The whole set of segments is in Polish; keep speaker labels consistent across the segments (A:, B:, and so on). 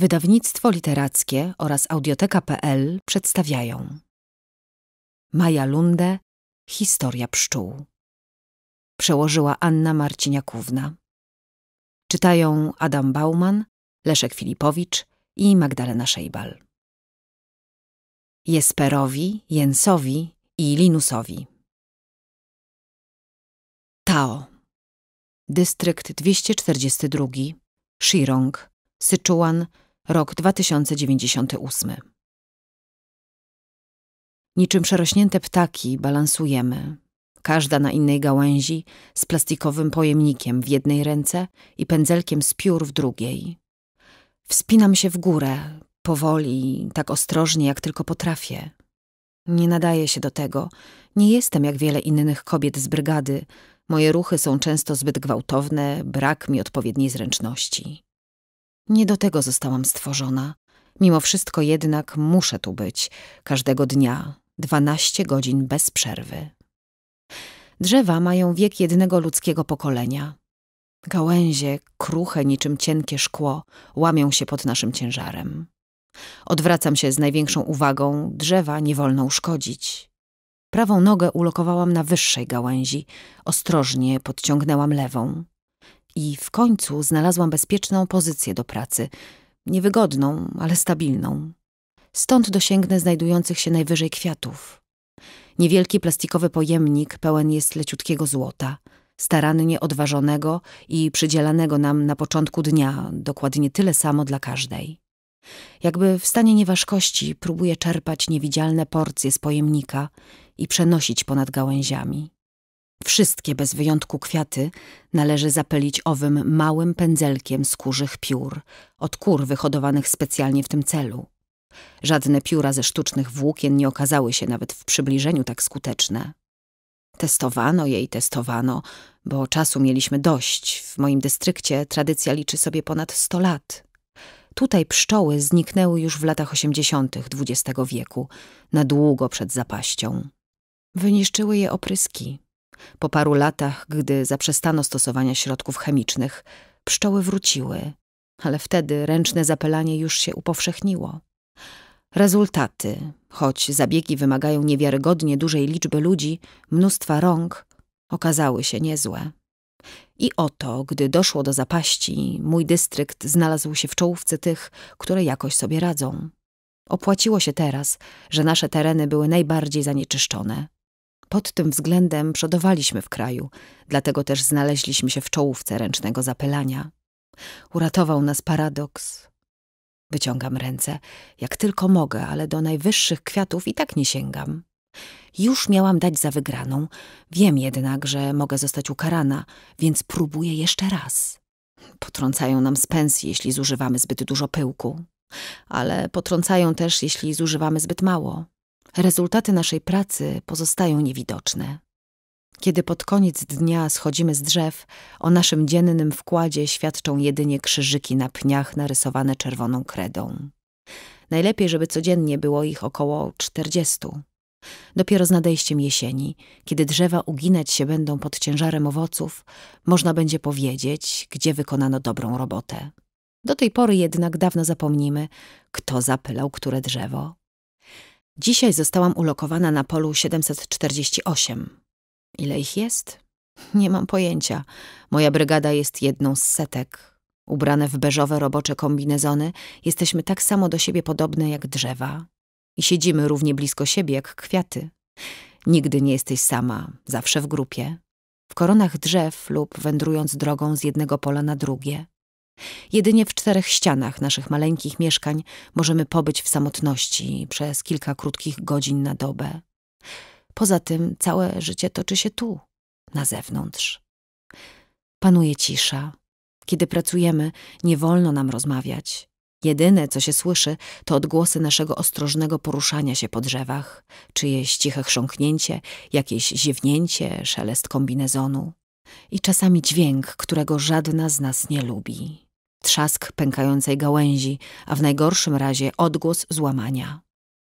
A: Wydawnictwo Literackie oraz audioteka.pl przedstawiają Maja Lunde Historia pszczół Przełożyła Anna Marciniakówna Czytają Adam Bauman, Leszek Filipowicz i Magdalena Szejbal Jesperowi, Jensowi i Linusowi Tao Dystrykt 242 Shirong Syczuan rok 2098. Niczym przerośnięte ptaki balansujemy, każda na innej gałęzi, z plastikowym pojemnikiem w jednej ręce i pędzelkiem z piór w drugiej. Wspinam się w górę, powoli, tak ostrożnie jak tylko potrafię. Nie nadaję się do tego, nie jestem jak wiele innych kobiet z brygady, moje ruchy są często zbyt gwałtowne, brak mi odpowiedniej zręczności. Nie do tego zostałam stworzona. Mimo wszystko jednak muszę tu być, każdego dnia, 12 godzin bez przerwy. Drzewa mają wiek jednego ludzkiego pokolenia. Gałęzie, kruche niczym cienkie szkło, łamią się pod naszym ciężarem. Odwracam się z największą uwagą, drzewa nie wolno uszkodzić. Prawą nogę ulokowałam na wyższej gałęzi, ostrożnie podciągnęłam lewą. I w końcu znalazłam bezpieczną pozycję do pracy, niewygodną, ale stabilną. Stąd dosięgnę znajdujących się najwyżej kwiatów. Niewielki plastikowy pojemnik pełen jest leciutkiego złota, starannie odważonego i przydzielanego nam na początku dnia, dokładnie tyle samo dla każdej. Jakby w stanie nieważkości próbuję czerpać niewidzialne porcje z pojemnika i przenosić ponad gałęziami. Wszystkie bez wyjątku kwiaty należy zapylić owym małym pędzelkiem z kurzych piór, od kur wyhodowanych specjalnie w tym celu. Żadne pióra ze sztucznych włókien nie okazały się nawet w przybliżeniu tak skuteczne. Testowano je i testowano, bo czasu mieliśmy dość. W moim dystrykcie tradycja liczy sobie ponad 100 lat. Tutaj pszczoły zniknęły już w latach 80. XX wieku, na długo przed zapaścią. Wyniszczyły je opryski. Po paru latach, gdy zaprzestano stosowania środków chemicznych, pszczoły wróciły, ale wtedy ręczne zapylanie już się upowszechniło. Rezultaty, choć zabiegi wymagają niewiarygodnie dużej liczby ludzi, mnóstwa rąk, okazały się niezłe. I oto, gdy doszło do zapaści, mój dystrykt znalazł się w czołówce tych, które jakoś sobie radzą. Opłaciło się teraz, że nasze tereny były najbardziej zanieczyszczone pod tym względem przodowaliśmy w kraju, dlatego też znaleźliśmy się w czołówce ręcznego zapylania. Uratował nas paradoks. Wyciągam ręce, jak tylko mogę, ale do najwyższych kwiatów i tak nie sięgam. Już miałam dać za wygraną, wiem jednak, że mogę zostać ukarana, więc próbuję jeszcze raz. Potrącają nam z pensji, jeśli zużywamy zbyt dużo pyłku, ale potrącają też, jeśli zużywamy zbyt mało. Rezultaty naszej pracy pozostają niewidoczne. Kiedy pod koniec dnia schodzimy z drzew, o naszym dziennym wkładzie świadczą jedynie krzyżyki na pniach narysowane czerwoną kredą. Najlepiej, żeby codziennie było ich około czterdziestu. Dopiero z nadejściem jesieni, kiedy drzewa uginać się będą pod ciężarem owoców, można będzie powiedzieć, gdzie wykonano dobrą robotę. Do tej pory jednak dawno zapomnimy, kto zapylał które drzewo, Dzisiaj zostałam ulokowana na polu 748. Ile ich jest? Nie mam pojęcia. Moja brygada jest jedną z setek. Ubrane w beżowe robocze kombinezony, jesteśmy tak samo do siebie podobne jak drzewa. I siedzimy równie blisko siebie jak kwiaty. Nigdy nie jesteś sama, zawsze w grupie. W koronach drzew lub wędrując drogą z jednego pola na drugie. Jedynie w czterech ścianach naszych maleńkich mieszkań możemy pobyć w samotności przez kilka krótkich godzin na dobę. Poza tym całe życie toczy się tu, na zewnątrz. Panuje cisza. Kiedy pracujemy, nie wolno nam rozmawiać. Jedyne, co się słyszy, to odgłosy naszego ostrożnego poruszania się po drzewach, czyjeś ciche chrząknięcie, jakieś ziewnięcie, szelest kombinezonu i czasami dźwięk, którego żadna z nas nie lubi trzask pękającej gałęzi, a w najgorszym razie odgłos złamania.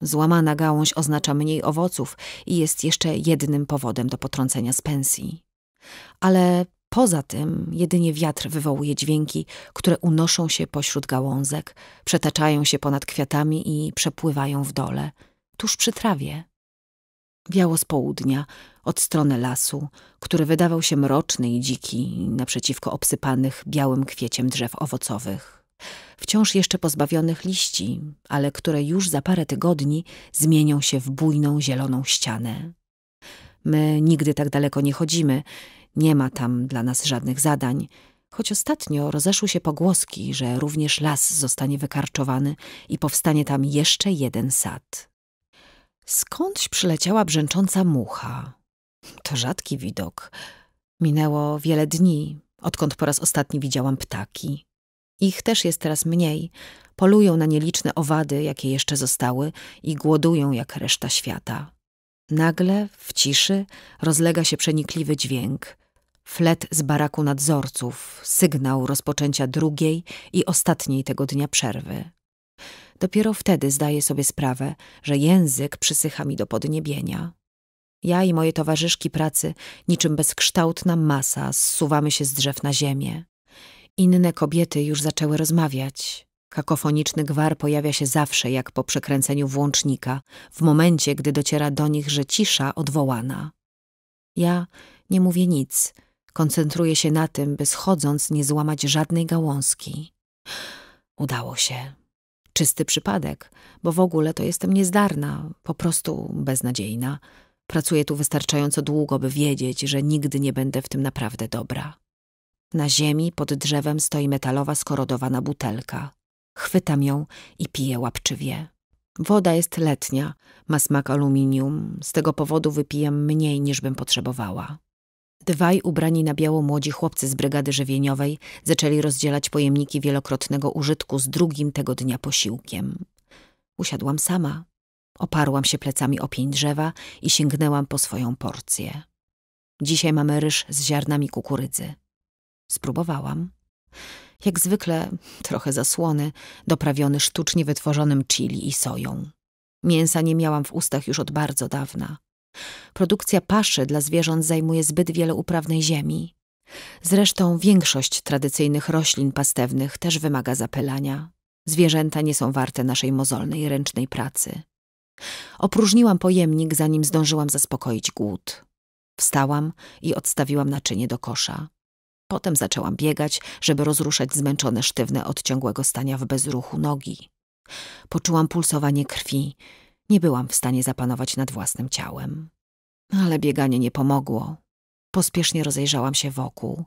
A: Złamana gałąź oznacza mniej owoców i jest jeszcze jednym powodem do potrącenia z pensji. Ale poza tym jedynie wiatr wywołuje dźwięki, które unoszą się pośród gałązek, przetaczają się ponad kwiatami i przepływają w dole, tuż przy trawie. Biało z południa, od strony lasu, który wydawał się mroczny i dziki naprzeciwko obsypanych białym kwieciem drzew owocowych. Wciąż jeszcze pozbawionych liści, ale które już za parę tygodni zmienią się w bujną zieloną ścianę. My nigdy tak daleko nie chodzimy, nie ma tam dla nas żadnych zadań, choć ostatnio rozeszły się pogłoski, że również las zostanie wykarczowany i powstanie tam jeszcze jeden sad. Skądś przyleciała brzęcząca mucha. To rzadki widok. Minęło wiele dni, odkąd po raz ostatni widziałam ptaki. Ich też jest teraz mniej. Polują na nieliczne owady, jakie jeszcze zostały, i głodują jak reszta świata. Nagle, w ciszy, rozlega się przenikliwy dźwięk. Flet z baraku nadzorców, sygnał rozpoczęcia drugiej i ostatniej tego dnia przerwy. Dopiero wtedy zdaję sobie sprawę, że język przysycha mi do podniebienia. Ja i moje towarzyszki pracy, niczym bezkształtna masa, zsuwamy się z drzew na ziemię. Inne kobiety już zaczęły rozmawiać. Kakofoniczny gwar pojawia się zawsze jak po przekręceniu włącznika, w momencie, gdy dociera do nich, że cisza odwołana. Ja nie mówię nic, koncentruję się na tym, by schodząc nie złamać żadnej gałązki. Udało się. Czysty przypadek, bo w ogóle to jestem niezdarna, po prostu beznadziejna. Pracuję tu wystarczająco długo, by wiedzieć, że nigdy nie będę w tym naprawdę dobra. Na ziemi pod drzewem stoi metalowa skorodowana butelka. Chwytam ją i piję łapczywie. Woda jest letnia, ma smak aluminium, z tego powodu wypijam mniej niż bym potrzebowała. Dwaj ubrani na biało młodzi chłopcy z brygady żywieniowej zaczęli rozdzielać pojemniki wielokrotnego użytku z drugim tego dnia posiłkiem. Usiadłam sama, Oparłam się plecami o pień drzewa i sięgnęłam po swoją porcję. Dzisiaj mamy ryż z ziarnami kukurydzy. Spróbowałam. Jak zwykle, trochę zasłony, doprawiony sztucznie wytworzonym chili i soją. Mięsa nie miałam w ustach już od bardzo dawna. Produkcja paszy dla zwierząt zajmuje zbyt wiele uprawnej ziemi. Zresztą większość tradycyjnych roślin pastewnych też wymaga zapylania. Zwierzęta nie są warte naszej mozolnej ręcznej pracy. Opróżniłam pojemnik, zanim zdążyłam zaspokoić głód. Wstałam i odstawiłam naczynie do kosza. Potem zaczęłam biegać, żeby rozruszać zmęczone sztywne od ciągłego stania w bezruchu nogi. Poczułam pulsowanie krwi. Nie byłam w stanie zapanować nad własnym ciałem. Ale bieganie nie pomogło. Pospiesznie rozejrzałam się wokół.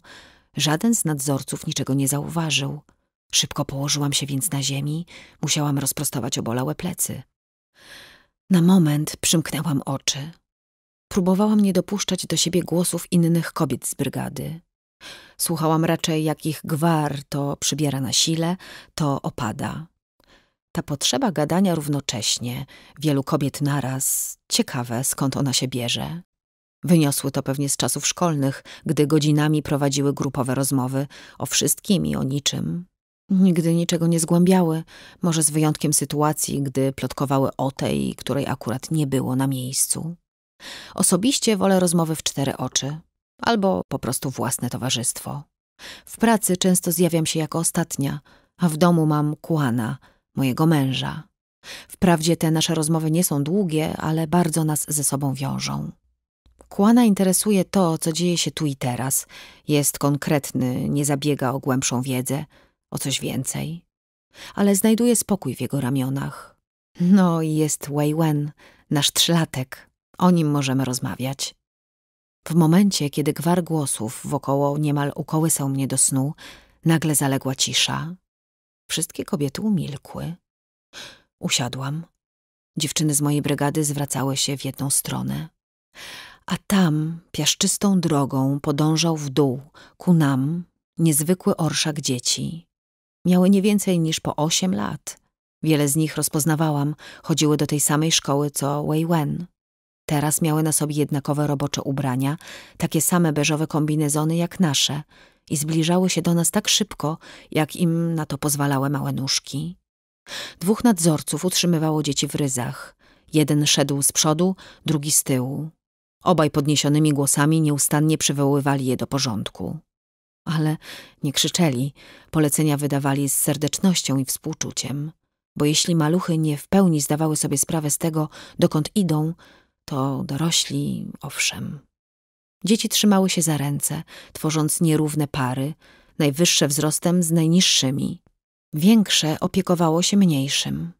A: Żaden z nadzorców niczego nie zauważył. Szybko położyłam się więc na ziemi. Musiałam rozprostować obolałe plecy. Na moment przymknęłam oczy. Próbowałam nie dopuszczać do siebie głosów innych kobiet z brygady. Słuchałam raczej, jak ich gwar to przybiera na sile, to opada. Ta potrzeba gadania równocześnie, wielu kobiet naraz, ciekawe skąd ona się bierze. Wyniosły to pewnie z czasów szkolnych, gdy godzinami prowadziły grupowe rozmowy o wszystkim i o niczym. Nigdy niczego nie zgłębiały, może z wyjątkiem sytuacji, gdy plotkowały o tej, której akurat nie było na miejscu. Osobiście wolę rozmowy w cztery oczy albo po prostu własne towarzystwo. W pracy często zjawiam się jako ostatnia, a w domu mam Kłana, mojego męża. Wprawdzie te nasze rozmowy nie są długie, ale bardzo nas ze sobą wiążą. Kłana interesuje to, co dzieje się tu i teraz. Jest konkretny, nie zabiega o głębszą wiedzę – o coś więcej. Ale znajduje spokój w jego ramionach. No i jest Wei Wen, nasz trzylatek. O nim możemy rozmawiać. W momencie, kiedy gwar głosów wokoło niemal ukołysał mnie do snu, nagle zaległa cisza. Wszystkie kobiety umilkły. Usiadłam. Dziewczyny z mojej brygady zwracały się w jedną stronę. A tam, piaszczystą drogą, podążał w dół, ku nam, niezwykły orszak dzieci. Miały nie więcej niż po osiem lat. Wiele z nich rozpoznawałam, chodziły do tej samej szkoły co Wei Wen. Teraz miały na sobie jednakowe robocze ubrania, takie same beżowe kombinezony jak nasze i zbliżały się do nas tak szybko, jak im na to pozwalały małe nóżki. Dwóch nadzorców utrzymywało dzieci w ryzach. Jeden szedł z przodu, drugi z tyłu. Obaj podniesionymi głosami nieustannie przywoływali je do porządku ale nie krzyczeli, polecenia wydawali z serdecznością i współczuciem. Bo jeśli maluchy nie w pełni zdawały sobie sprawę z tego, dokąd idą, to dorośli owszem. Dzieci trzymały się za ręce, tworząc nierówne pary, najwyższe wzrostem z najniższymi. Większe opiekowało się mniejszym.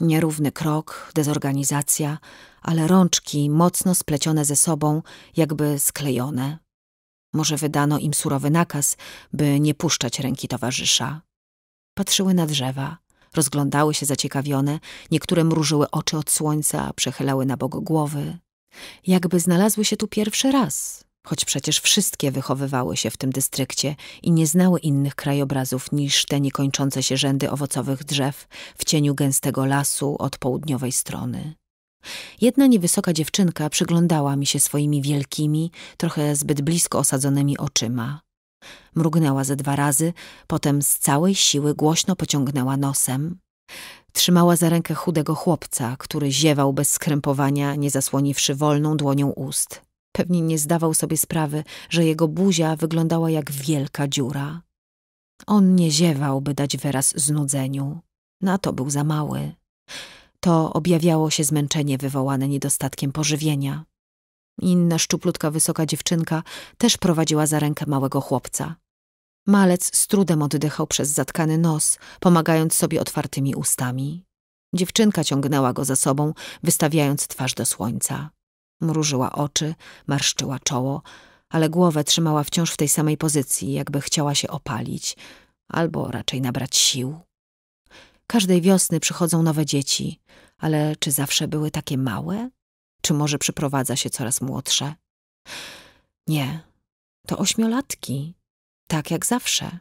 A: Nierówny krok, dezorganizacja, ale rączki mocno splecione ze sobą, jakby sklejone, może wydano im surowy nakaz, by nie puszczać ręki towarzysza. Patrzyły na drzewa, rozglądały się zaciekawione, niektóre mrużyły oczy od słońca, przechylały na bok głowy. Jakby znalazły się tu pierwszy raz, choć przecież wszystkie wychowywały się w tym dystrykcie i nie znały innych krajobrazów niż te niekończące się rzędy owocowych drzew w cieniu gęstego lasu od południowej strony. Jedna niewysoka dziewczynka przyglądała mi się swoimi wielkimi, trochę zbyt blisko osadzonymi oczyma. Mrugnęła ze dwa razy, potem z całej siły głośno pociągnęła nosem. Trzymała za rękę chudego chłopca, który ziewał bez skrępowania, nie zasłoniwszy wolną dłonią ust. Pewnie nie zdawał sobie sprawy, że jego buzia wyglądała jak wielka dziura. On nie ziewał, by dać wyraz znudzeniu. Na to był za mały. To objawiało się zmęczenie wywołane niedostatkiem pożywienia. Inna szczuplutka wysoka dziewczynka też prowadziła za rękę małego chłopca. Malec z trudem oddychał przez zatkany nos, pomagając sobie otwartymi ustami. Dziewczynka ciągnęła go za sobą, wystawiając twarz do słońca. Mrużyła oczy, marszczyła czoło, ale głowę trzymała wciąż w tej samej pozycji, jakby chciała się opalić, albo raczej nabrać sił. Każdej wiosny przychodzą nowe dzieci, ale czy zawsze były takie małe? Czy może przyprowadza się coraz młodsze? Nie, to ośmiolatki, tak jak zawsze.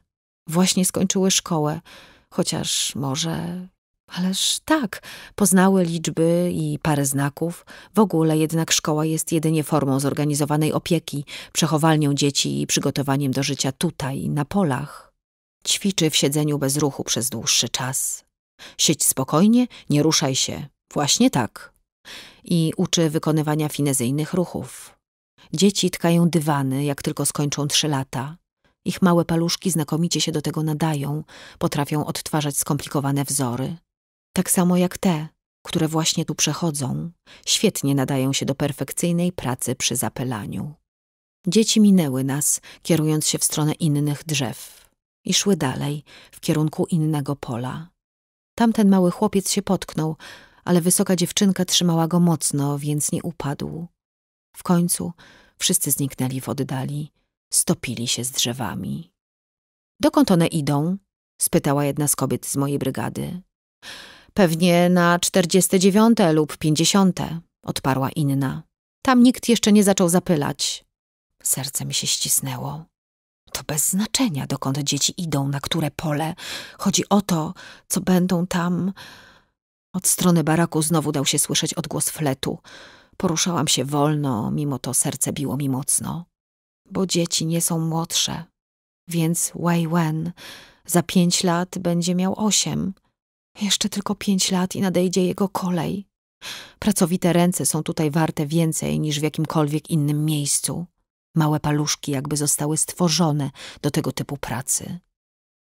A: Właśnie skończyły szkołę, chociaż może Ależ tak, poznały liczby i parę znaków. W ogóle jednak szkoła jest jedynie formą zorganizowanej opieki, przechowalnią dzieci i przygotowaniem do życia tutaj, na polach. Ćwiczy w siedzeniu bez ruchu przez dłuższy czas, Siedź spokojnie, nie ruszaj się. Właśnie tak. I uczy wykonywania finezyjnych ruchów. Dzieci tkają dywany, jak tylko skończą trzy lata. Ich małe paluszki znakomicie się do tego nadają, potrafią odtwarzać skomplikowane wzory. Tak samo jak te, które właśnie tu przechodzą, świetnie nadają się do perfekcyjnej pracy przy zapylaniu. Dzieci minęły nas, kierując się w stronę innych drzew i szły dalej, w kierunku innego pola. Tamten mały chłopiec się potknął, ale wysoka dziewczynka trzymała go mocno, więc nie upadł. W końcu wszyscy zniknęli w oddali, stopili się z drzewami. Dokąd one idą? spytała jedna z kobiet z mojej brygady. Pewnie na czterdzieste dziewiąte lub pięćdziesiąte, odparła inna. Tam nikt jeszcze nie zaczął zapylać. Serce mi się ścisnęło. To bez znaczenia, dokąd dzieci idą, na które pole. Chodzi o to, co będą tam. Od strony baraku znowu dał się słyszeć odgłos fletu. Poruszałam się wolno, mimo to serce biło mi mocno. Bo dzieci nie są młodsze, więc Wei Wen za pięć lat będzie miał osiem. Jeszcze tylko pięć lat i nadejdzie jego kolej. Pracowite ręce są tutaj warte więcej niż w jakimkolwiek innym miejscu. Małe paluszki jakby zostały stworzone do tego typu pracy.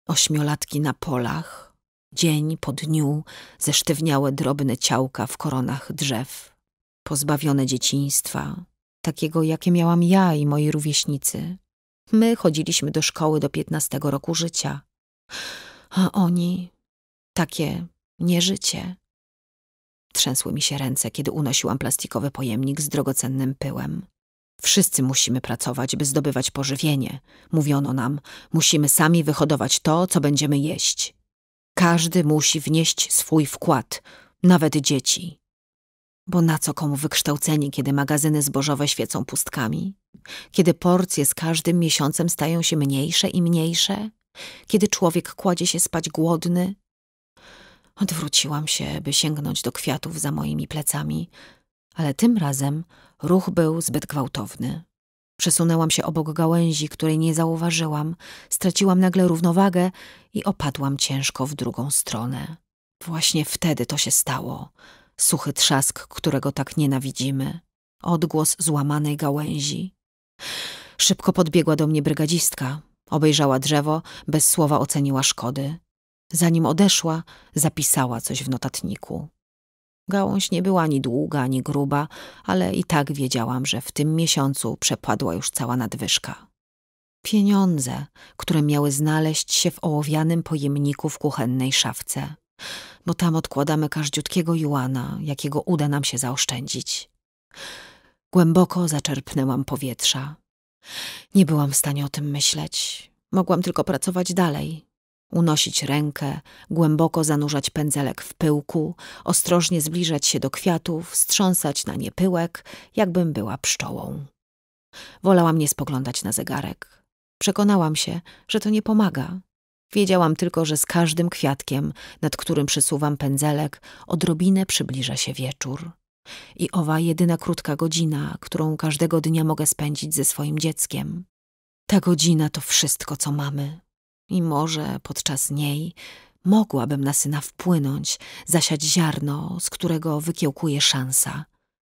A: Ośmiolatki na polach, dzień po dniu zesztywniałe drobne ciałka w koronach drzew, pozbawione dzieciństwa, takiego jakie miałam ja i moi rówieśnicy. My chodziliśmy do szkoły do piętnastego roku życia, a oni takie nieżycie. Trzęsły mi się ręce, kiedy unosiłam plastikowy pojemnik z drogocennym pyłem. Wszyscy musimy pracować, by zdobywać pożywienie. Mówiono nam, musimy sami wyhodować to, co będziemy jeść. Każdy musi wnieść swój wkład, nawet dzieci. Bo na co komu wykształcenie, kiedy magazyny zbożowe świecą pustkami? Kiedy porcje z każdym miesiącem stają się mniejsze i mniejsze? Kiedy człowiek kładzie się spać głodny? Odwróciłam się, by sięgnąć do kwiatów za moimi plecami, ale tym razem ruch był zbyt gwałtowny. Przesunęłam się obok gałęzi, której nie zauważyłam, straciłam nagle równowagę i opadłam ciężko w drugą stronę. Właśnie wtedy to się stało. Suchy trzask, którego tak nienawidzimy. Odgłos złamanej gałęzi. Szybko podbiegła do mnie brygadzistka. Obejrzała drzewo, bez słowa oceniła szkody. Zanim odeszła, zapisała coś w notatniku. Gałąź nie była ani długa, ani gruba, ale i tak wiedziałam, że w tym miesiącu przepadła już cała nadwyżka. Pieniądze, które miały znaleźć się w ołowianym pojemniku w kuchennej szafce, bo tam odkładamy każdziutkiego juana, jakiego uda nam się zaoszczędzić. Głęboko zaczerpnęłam powietrza. Nie byłam w stanie o tym myśleć. Mogłam tylko pracować dalej, unosić rękę, głęboko zanurzać pędzelek w pyłku, ostrożnie zbliżać się do kwiatów, strząsać na nie pyłek, jakbym była pszczołą. Wolałam nie spoglądać na zegarek. Przekonałam się, że to nie pomaga. Wiedziałam tylko, że z każdym kwiatkiem, nad którym przysuwam pędzelek, odrobinę przybliża się wieczór. I owa jedyna krótka godzina, którą każdego dnia mogę spędzić ze swoim dzieckiem. Ta godzina to wszystko, co mamy i może podczas niej mogłabym na syna wpłynąć, zasiać ziarno, z którego wykiełkuje szansa,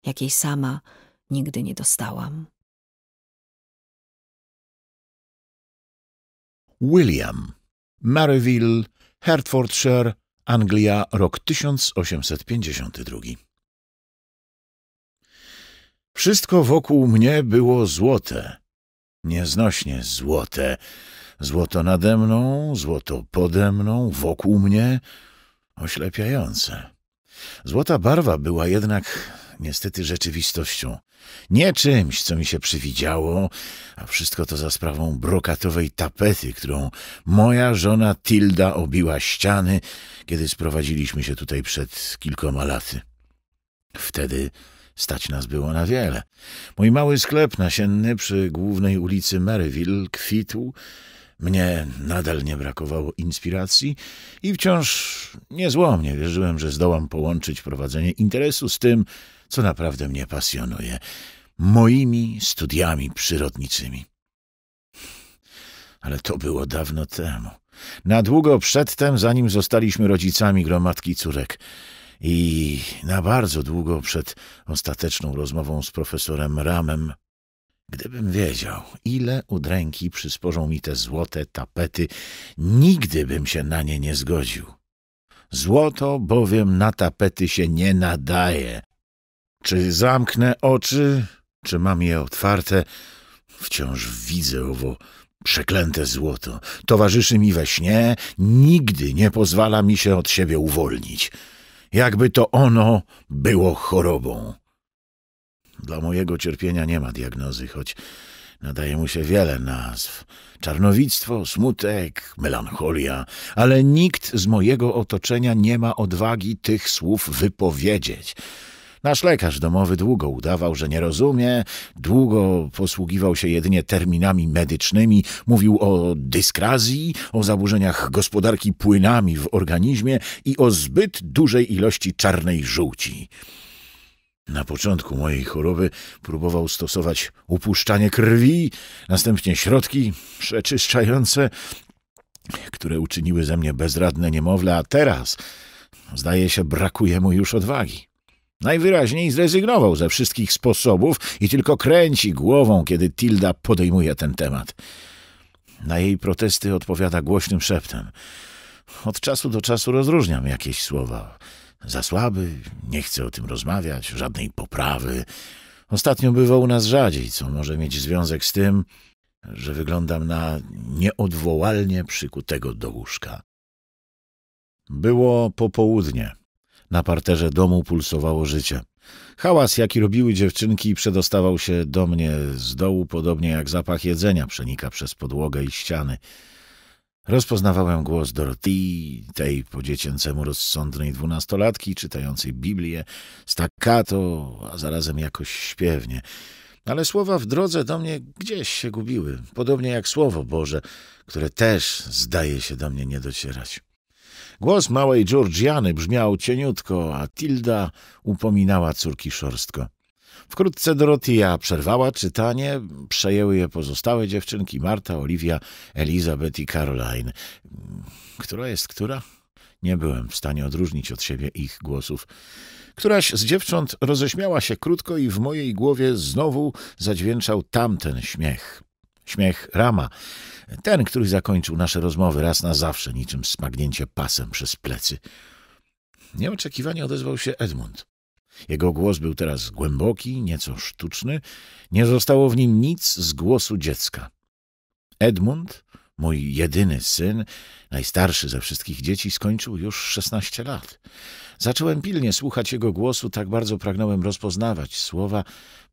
A: jakiej sama nigdy nie dostałam.
B: William, Maryville, Hertfordshire, Anglia, rok 1852. Wszystko wokół mnie było złote, nieznośnie złote, Złoto nade mną, złoto pode mną, wokół mnie. Oślepiające. Złota barwa była jednak niestety rzeczywistością. Nie czymś, co mi się przywidziało, a wszystko to za sprawą brokatowej tapety, którą moja żona Tilda obiła ściany, kiedy sprowadziliśmy się tutaj przed kilkoma laty. Wtedy stać nas było na wiele. Mój mały sklep nasienny przy głównej ulicy Maryville kwitł mnie nadal nie brakowało inspiracji i wciąż niezłomnie wierzyłem, że zdołam połączyć prowadzenie interesu z tym, co naprawdę mnie pasjonuje moimi studiami przyrodniczymi. Ale to było dawno temu. Na długo przedtem, zanim zostaliśmy rodzicami gromadki córek. I na bardzo długo przed ostateczną rozmową z profesorem Ramem Gdybym wiedział, ile udręki przysporzą mi te złote tapety, nigdy bym się na nie nie zgodził. Złoto bowiem na tapety się nie nadaje. Czy zamknę oczy, czy mam je otwarte, wciąż widzę owo przeklęte złoto. Towarzyszy mi we śnie, nigdy nie pozwala mi się od siebie uwolnić. Jakby to ono było chorobą. Dla mojego cierpienia nie ma diagnozy, choć nadaje mu się wiele nazw. Czarnowictwo, smutek, melancholia, ale nikt z mojego otoczenia nie ma odwagi tych słów wypowiedzieć. Nasz lekarz domowy długo udawał, że nie rozumie, długo posługiwał się jedynie terminami medycznymi, mówił o dyskrazji, o zaburzeniach gospodarki płynami w organizmie i o zbyt dużej ilości czarnej żółci. Na początku mojej choroby próbował stosować upuszczanie krwi, następnie środki przeczyszczające, które uczyniły ze mnie bezradne niemowlę, a teraz, zdaje się, brakuje mu już odwagi. Najwyraźniej zrezygnował ze wszystkich sposobów i tylko kręci głową, kiedy Tilda podejmuje ten temat. Na jej protesty odpowiada głośnym szeptem. Od czasu do czasu rozróżniam jakieś słowa. Za słaby, nie chce o tym rozmawiać, żadnej poprawy. Ostatnio bywał u nas rzadziej, co może mieć związek z tym, że wyglądam na nieodwołalnie przykutego do łóżka. Było popołudnie. Na parterze domu pulsowało życie. Hałas, jaki robiły dziewczynki, przedostawał się do mnie z dołu, podobnie jak zapach jedzenia przenika przez podłogę i ściany. Rozpoznawałem głos Dorothy, tej po dziecięcemu rozsądnej dwunastolatki, czytającej Biblię, staccato, a zarazem jakoś śpiewnie. Ale słowa w drodze do mnie gdzieś się gubiły, podobnie jak Słowo Boże, które też zdaje się do mnie nie docierać. Głos małej Georgiany brzmiał cieniutko, a Tilda upominała córki szorstko. Wkrótce Dorotia przerwała czytanie, przejęły je pozostałe dziewczynki Marta, Oliwia, Elizabeth i Caroline. Która jest która? Nie byłem w stanie odróżnić od siebie ich głosów. Któraś z dziewcząt roześmiała się krótko i w mojej głowie znowu zadźwięczał tamten śmiech. Śmiech Rama, ten, który zakończył nasze rozmowy raz na zawsze, niczym smagnięcie pasem przez plecy. Nieoczekiwanie odezwał się Edmund. Jego głos był teraz głęboki, nieco sztuczny. Nie zostało w nim nic z głosu dziecka. Edmund, mój jedyny syn, najstarszy ze wszystkich dzieci, skończył już szesnaście lat. Zacząłem pilnie słuchać jego głosu, tak bardzo pragnąłem rozpoznawać słowa,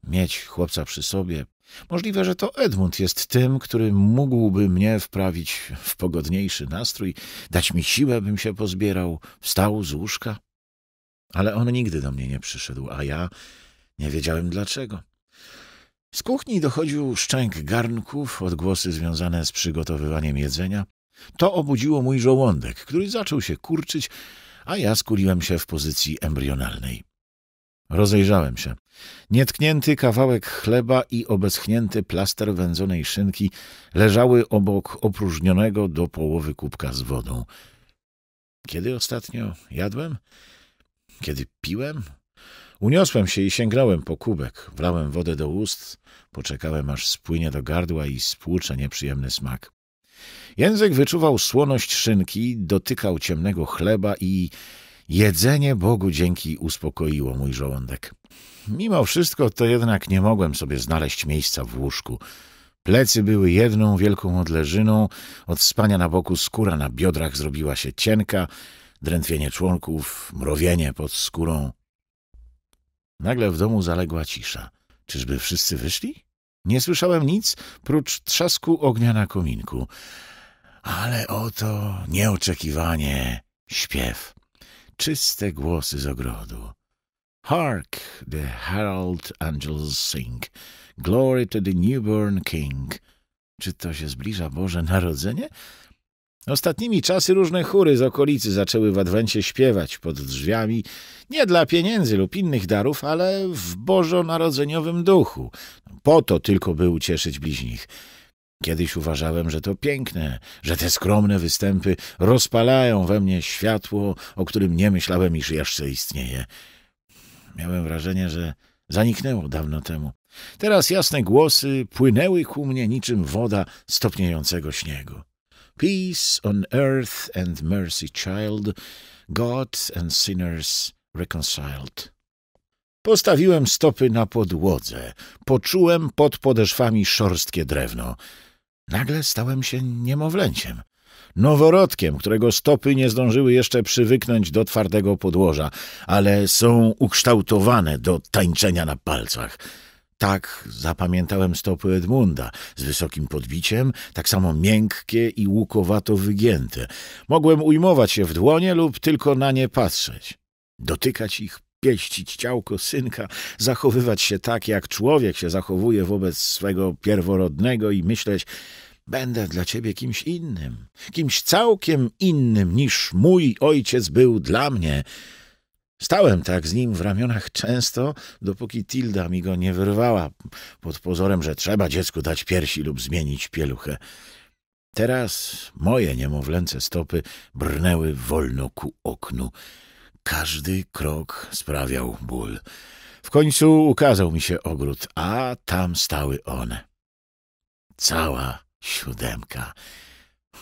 B: mieć chłopca przy sobie. Możliwe, że to Edmund jest tym, który mógłby mnie wprawić w pogodniejszy nastrój, dać mi siłę, bym się pozbierał, wstał z łóżka. Ale on nigdy do mnie nie przyszedł, a ja nie wiedziałem dlaczego. Z kuchni dochodził szczęk garnków, odgłosy związane z przygotowywaniem jedzenia. To obudziło mój żołądek, który zaczął się kurczyć, a ja skuliłem się w pozycji embrionalnej. Rozejrzałem się. Nietknięty kawałek chleba i obeschnięty plaster wędzonej szynki leżały obok opróżnionego do połowy kubka z wodą. Kiedy ostatnio jadłem? Kiedy piłem? Uniosłem się i sięgnąłem po kubek. Wlałem wodę do ust, poczekałem aż spłynie do gardła i spłucze nieprzyjemny smak. Język wyczuwał słoność szynki, dotykał ciemnego chleba i jedzenie Bogu dzięki uspokoiło mój żołądek. Mimo wszystko to jednak nie mogłem sobie znaleźć miejsca w łóżku. Plecy były jedną wielką odleżyną, od spania na boku skóra na biodrach zrobiła się cienka, drętwienie członków, mrowienie pod skórą. Nagle w domu zaległa cisza. Czyżby wszyscy wyszli? Nie słyszałem nic, prócz trzasku ognia na kominku. Ale oto nieoczekiwanie śpiew. Czyste głosy z ogrodu. Hark, the herald angels sing. Glory to the newborn king. Czy to się zbliża Boże Narodzenie? Ostatnimi czasy różne chóry z okolicy zaczęły w Adwencie śpiewać pod drzwiami, nie dla pieniędzy lub innych darów, ale w bożonarodzeniowym duchu. Po to tylko by ucieszyć bliźnich. Kiedyś uważałem, że to piękne, że te skromne występy rozpalają we mnie światło, o którym nie myślałem, iż jeszcze istnieje. Miałem wrażenie, że zaniknęło dawno temu. Teraz jasne głosy płynęły ku mnie niczym woda stopniejącego śniegu. Peace on earth and mercy child, God and sinners reconciled. Postawiłem stopy na podłodze. Poczułem pod podeszwami szorstkie drewno. Nagle stałem się niemowlęciem. Noworodkiem, którego stopy nie zdążyły jeszcze przywyknąć do twardego podłoża, ale są ukształtowane do tańczenia na palcach. Tak zapamiętałem stopy Edmunda, z wysokim podbiciem, tak samo miękkie i łukowato wygięte. Mogłem ujmować je w dłonie lub tylko na nie patrzeć. Dotykać ich, pieścić ciałko synka, zachowywać się tak, jak człowiek się zachowuje wobec swego pierworodnego i myśleć, będę dla ciebie kimś innym, kimś całkiem innym niż mój ojciec był dla mnie – Stałem tak z nim w ramionach często, dopóki Tilda mi go nie wyrwała, pod pozorem, że trzeba dziecku dać piersi lub zmienić pieluchę. Teraz moje niemowlęce stopy brnęły wolno ku oknu. Każdy krok sprawiał ból. W końcu ukazał mi się ogród, a tam stały one. Cała siódemka.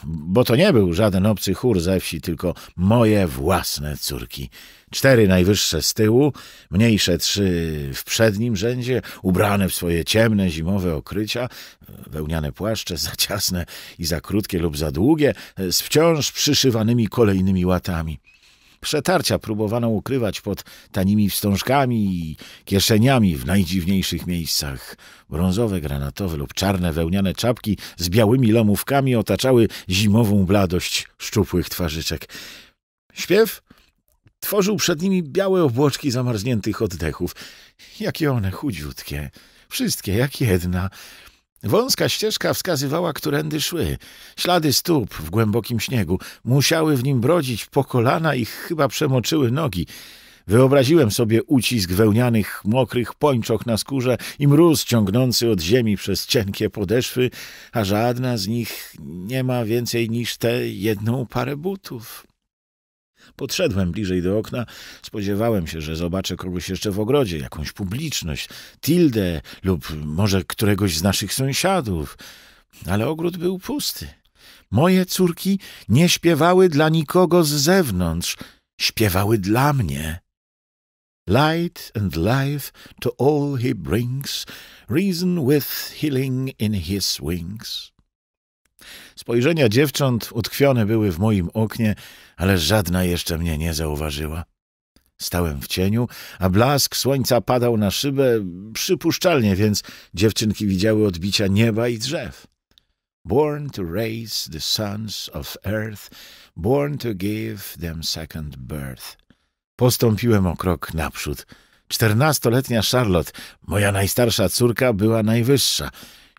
B: Bo to nie był żaden obcy chór ze wsi, tylko moje własne córki. Cztery najwyższe z tyłu, mniejsze trzy w przednim rzędzie, ubrane w swoje ciemne zimowe okrycia, wełniane płaszcze za ciasne i za krótkie lub za długie, z wciąż przyszywanymi kolejnymi łatami przetarcia próbowano ukrywać pod tanimi wstążkami i kieszeniami w najdziwniejszych miejscach. Brązowe, granatowe lub czarne wełniane czapki z białymi lomówkami otaczały zimową bladość szczupłych twarzyczek. Śpiew tworzył przed nimi białe obłoczki zamarzniętych oddechów. Jakie one chudziutkie, wszystkie jak jedna. Wąska ścieżka wskazywała, którędy szły. Ślady stóp w głębokim śniegu. Musiały w nim brodzić po kolana i chyba przemoczyły nogi. Wyobraziłem sobie ucisk wełnianych, mokrych pończoch na skórze i mróz ciągnący od ziemi przez cienkie podeszwy, a żadna z nich nie ma więcej niż tę jedną parę butów. Podszedłem bliżej do okna, spodziewałem się, że zobaczę kogoś jeszcze w ogrodzie, jakąś publiczność, Tildę lub może któregoś z naszych sąsiadów, ale ogród był pusty. Moje córki nie śpiewały dla nikogo z zewnątrz, śpiewały dla mnie. Light and life to all he brings, reason with healing in his wings. Spojrzenia dziewcząt utkwione były w moim oknie, ale żadna jeszcze mnie nie zauważyła. Stałem w cieniu, a blask słońca padał na szybę, przypuszczalnie więc dziewczynki widziały odbicia nieba i drzew. Born to raise the sons of earth, born to give them second birth. Postąpiłem o krok naprzód. Czternastoletnia Charlotte, moja najstarsza córka, była najwyższa.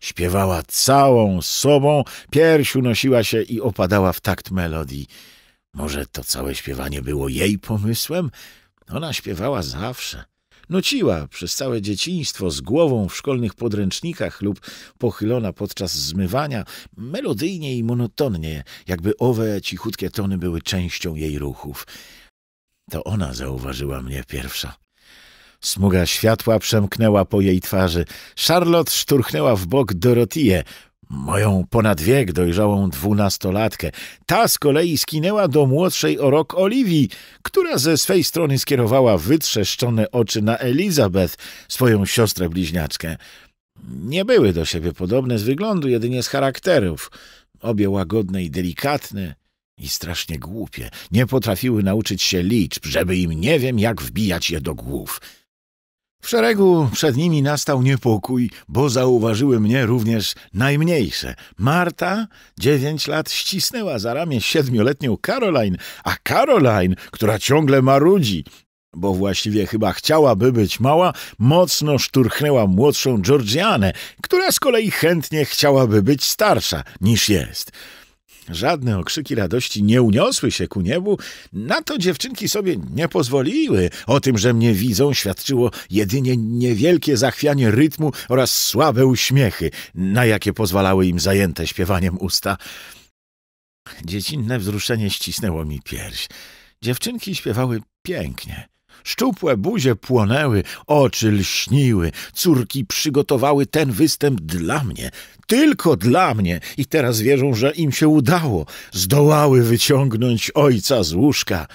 B: Śpiewała całą sobą, pierś unosiła się i opadała w takt melodii. Może to całe śpiewanie było jej pomysłem? Ona śpiewała zawsze. Nuciła przez całe dzieciństwo z głową w szkolnych podręcznikach lub pochylona podczas zmywania, melodyjnie i monotonnie, jakby owe cichutkie tony były częścią jej ruchów. To ona zauważyła mnie pierwsza. Smuga światła przemknęła po jej twarzy. Charlotte szturchnęła w bok Dorotię, moją ponad wiek dojrzałą dwunastolatkę. Ta z kolei skinęła do młodszej o rok Oliwii, która ze swej strony skierowała wytrzeszczone oczy na Elizabeth, swoją siostrę bliźniaczkę. Nie były do siebie podobne z wyglądu, jedynie z charakterów. Obie łagodne i delikatne i strasznie głupie. Nie potrafiły nauczyć się liczb, żeby im nie wiem jak wbijać je do głów. W szeregu przed nimi nastał niepokój, bo zauważyły mnie również najmniejsze. Marta, dziewięć lat, ścisnęła za ramię siedmioletnią Caroline, a Caroline, która ciągle marudzi, bo właściwie chyba chciałaby być mała, mocno szturchnęła młodszą Georgianę, która z kolei chętnie chciałaby być starsza niż jest. Żadne okrzyki radości nie uniosły się ku niebu, na to dziewczynki sobie nie pozwoliły. O tym, że mnie widzą, świadczyło jedynie niewielkie zachwianie rytmu oraz słabe uśmiechy, na jakie pozwalały im zajęte śpiewaniem usta. Dziecinne wzruszenie ścisnęło mi pierś. Dziewczynki śpiewały pięknie. Szczupłe buzie płonęły, oczy lśniły. Córki przygotowały ten występ dla mnie, tylko dla mnie i teraz wierzą, że im się udało. Zdołały wyciągnąć ojca z łóżka.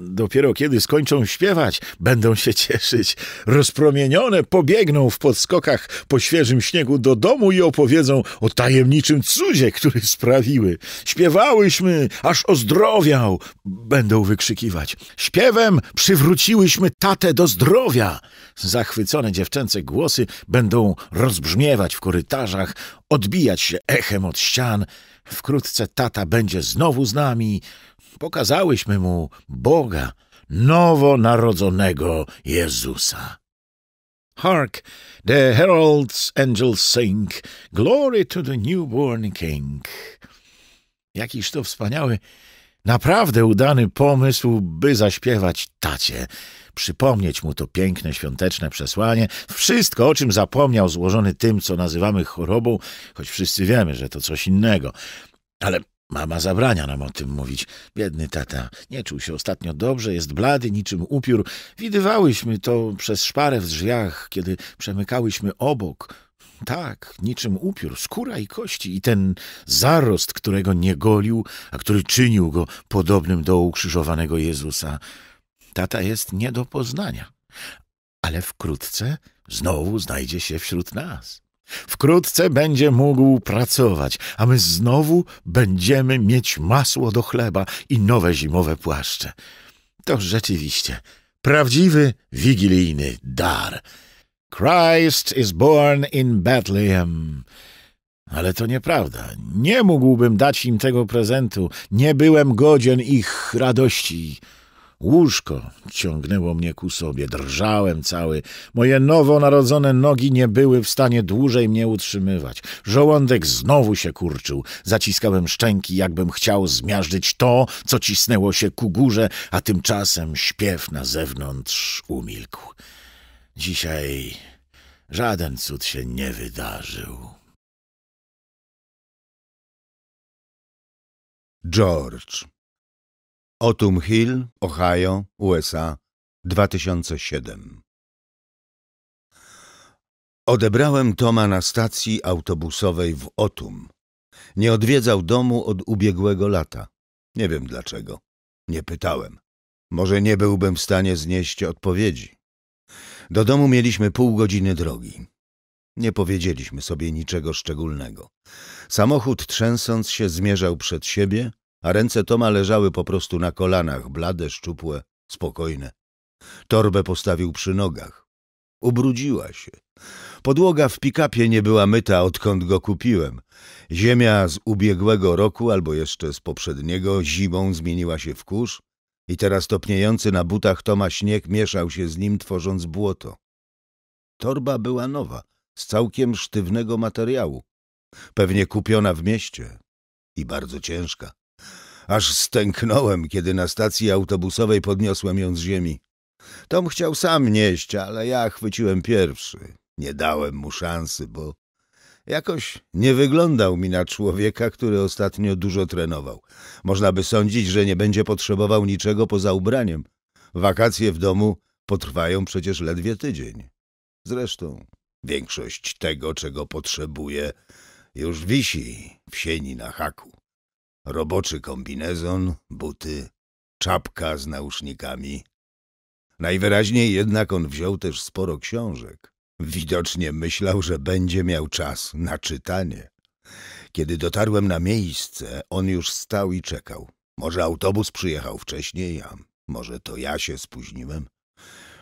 B: Dopiero kiedy skończą śpiewać, będą się cieszyć. Rozpromienione pobiegną w podskokach po świeżym śniegu do domu i opowiedzą o tajemniczym cudzie, który sprawiły. Śpiewałyśmy, aż ozdrowiał, będą wykrzykiwać. Śpiewem przywróciłyśmy tatę do zdrowia. Zachwycone dziewczęce głosy będą rozbrzmiewać w korytarzach, odbijać się echem od ścian. Wkrótce tata będzie znowu z nami. Pokazałyśmy mu Boga, nowonarodzonego Jezusa. Hark, the herald's angels sing, glory to the newborn king. Jakiż to wspaniały, naprawdę udany pomysł, by zaśpiewać tacie, przypomnieć mu to piękne świąteczne przesłanie, wszystko o czym zapomniał złożony tym, co nazywamy chorobą, choć wszyscy wiemy, że to coś innego. Ale Mama zabrania nam o tym mówić. Biedny tata nie czuł się ostatnio dobrze, jest blady, niczym upiór. Widywałyśmy to przez szparę w drzwiach, kiedy przemykałyśmy obok. Tak, niczym upiór, skóra i kości i ten zarost, którego nie golił, a który czynił go podobnym do ukrzyżowanego Jezusa. Tata jest nie do poznania, ale wkrótce znowu znajdzie się wśród nas. Wkrótce będzie mógł pracować, a my znowu będziemy mieć masło do chleba i nowe zimowe płaszcze. To rzeczywiście prawdziwy wigilijny dar. Christ is born in Bethlehem. Ale to nieprawda. Nie mógłbym dać im tego prezentu. Nie byłem godzien ich radości. Łóżko ciągnęło mnie ku sobie, drżałem cały. Moje nowonarodzone nogi nie były w stanie dłużej mnie utrzymywać. Żołądek znowu się kurczył. Zaciskałem szczęki, jakbym chciał zmiażdżyć to, co cisnęło się ku górze, a tymczasem śpiew na zewnątrz umilkł. Dzisiaj żaden
C: cud się nie wydarzył. George Otum Hill, Ohio, USA, 2007 Odebrałem Toma na stacji autobusowej w Otum. Nie odwiedzał domu od ubiegłego lata. Nie wiem dlaczego. Nie pytałem. Może nie byłbym w stanie znieść odpowiedzi. Do domu mieliśmy pół godziny drogi. Nie powiedzieliśmy sobie niczego szczególnego. Samochód trzęsąc się zmierzał przed siebie, a ręce Toma leżały po prostu na kolanach, blade, szczupłe, spokojne. Torbę postawił przy nogach. Ubrudziła się. Podłoga w pikapie nie była myta, odkąd go kupiłem. Ziemia z ubiegłego roku albo jeszcze z poprzedniego zimą zmieniła się w kurz i teraz topniejący na butach Toma śnieg mieszał się z nim, tworząc błoto. Torba była nowa, z całkiem sztywnego materiału. Pewnie kupiona w mieście i bardzo ciężka. Aż stęknąłem, kiedy na stacji autobusowej podniosłem ją z ziemi. Tom chciał sam nieść, ale ja chwyciłem pierwszy. Nie dałem mu szansy, bo Jakoś nie wyglądał mi na człowieka, który ostatnio dużo trenował. Można by sądzić, że nie będzie potrzebował niczego poza ubraniem. Wakacje w domu potrwają przecież ledwie tydzień. Zresztą większość tego, czego potrzebuje, już wisi w sieni na haku roboczy kombinezon, buty, czapka z nausznikami. Najwyraźniej jednak on wziął też sporo książek. Widocznie myślał, że będzie miał czas na czytanie. Kiedy dotarłem na miejsce, on już stał i czekał. Może autobus przyjechał wcześniej, a może to ja się spóźniłem.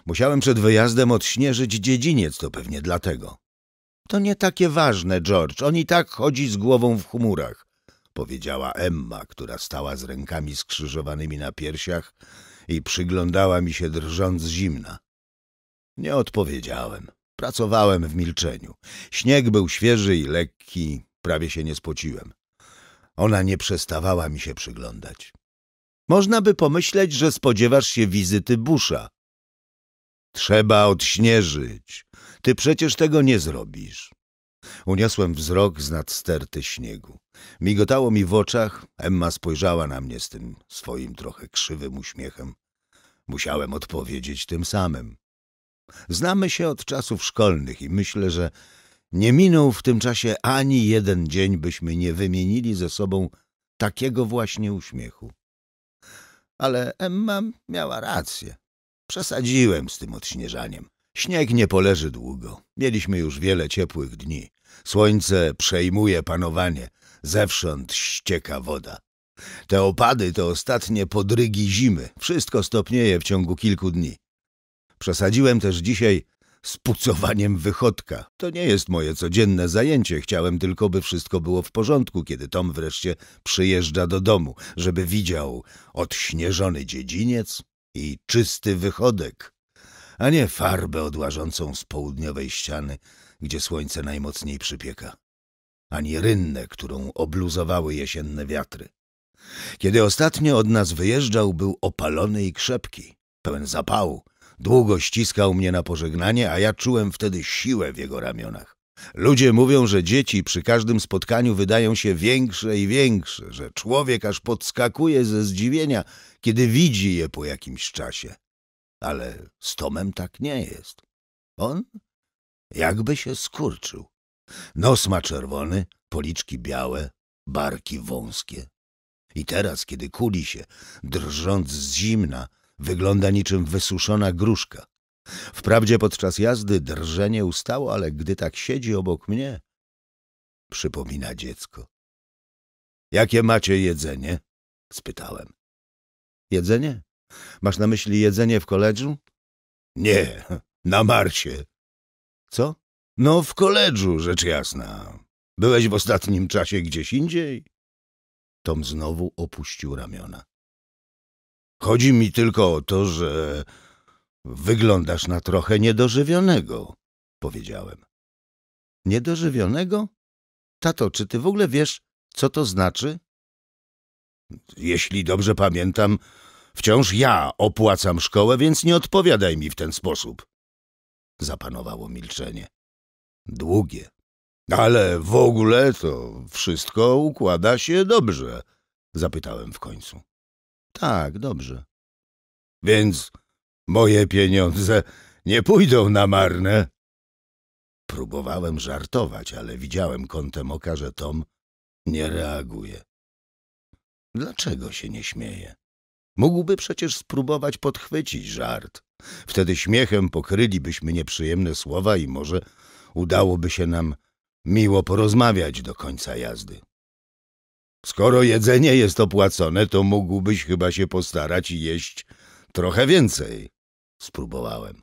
C: Musiałem przed wyjazdem odśnieżyć dziedziniec, to pewnie dlatego. To nie takie ważne, George. On i tak chodzi z głową w chmurach powiedziała Emma, która stała z rękami skrzyżowanymi na piersiach i przyglądała mi się drżąc z zimna. Nie odpowiedziałem. Pracowałem w milczeniu. Śnieg był świeży i lekki, prawie się nie spociłem. Ona nie przestawała mi się przyglądać. Można by pomyśleć, że spodziewasz się wizyty Busza. Trzeba odśnieżyć. Ty przecież tego nie zrobisz. Uniosłem wzrok z sterty śniegu. Migotało mi w oczach, Emma spojrzała na mnie z tym swoim trochę krzywym uśmiechem. Musiałem odpowiedzieć tym samym. Znamy się od czasów szkolnych i myślę, że nie minął w tym czasie ani jeden dzień, byśmy nie wymienili ze sobą takiego właśnie uśmiechu. Ale Emma miała rację. Przesadziłem z tym odśnieżaniem. Śnieg nie poleży długo. Mieliśmy już wiele ciepłych dni. Słońce przejmuje panowanie. Zewsząd ścieka woda. Te opady to ostatnie podrygi zimy. Wszystko stopnieje w ciągu kilku dni. Przesadziłem też dzisiaj z pucowaniem wychodka. To nie jest moje codzienne zajęcie. Chciałem tylko, by wszystko było w porządku, kiedy Tom wreszcie przyjeżdża do domu, żeby widział odśnieżony dziedziniec i czysty wychodek a nie farbę odłażącą z południowej ściany, gdzie słońce najmocniej przypieka, ani rynnę, którą obluzowały jesienne wiatry. Kiedy ostatnio od nas wyjeżdżał, był opalony i krzepki, pełen zapału. Długo ściskał mnie na pożegnanie, a ja czułem wtedy siłę w jego ramionach. Ludzie mówią, że dzieci przy każdym spotkaniu wydają się większe i większe, że człowiek aż podskakuje ze zdziwienia, kiedy widzi je po jakimś czasie. Ale z Tomem tak nie jest. On jakby się skurczył. Nos ma czerwony, policzki białe, barki wąskie. I teraz, kiedy kuli się, drżąc z zimna, wygląda niczym wysuszona gruszka. Wprawdzie podczas jazdy drżenie ustało, ale gdy tak siedzi obok mnie, przypomina dziecko. Jakie macie jedzenie? spytałem. Jedzenie? Masz na myśli jedzenie w koledżu? Nie, na marcie. Co? No w koledżu, rzecz jasna. Byłeś w ostatnim czasie gdzieś indziej? Tom znowu opuścił ramiona. Chodzi mi tylko o to, że wyglądasz na trochę niedożywionego, powiedziałem. Niedożywionego? Tato, czy ty w ogóle wiesz, co to znaczy? Jeśli dobrze pamiętam, Wciąż ja opłacam szkołę, więc nie odpowiadaj mi w ten sposób. Zapanowało milczenie. Długie. Ale w ogóle to wszystko układa się dobrze, zapytałem w końcu. Tak, dobrze. Więc moje pieniądze nie pójdą na marne. Próbowałem żartować, ale widziałem kątem oka, że Tom nie reaguje. Dlaczego się nie śmieje? Mógłby przecież spróbować podchwycić żart. Wtedy śmiechem pokrylibyśmy nieprzyjemne słowa i może udałoby się nam miło porozmawiać do końca jazdy. Skoro jedzenie jest opłacone, to mógłbyś chyba się postarać i jeść trochę więcej. Spróbowałem.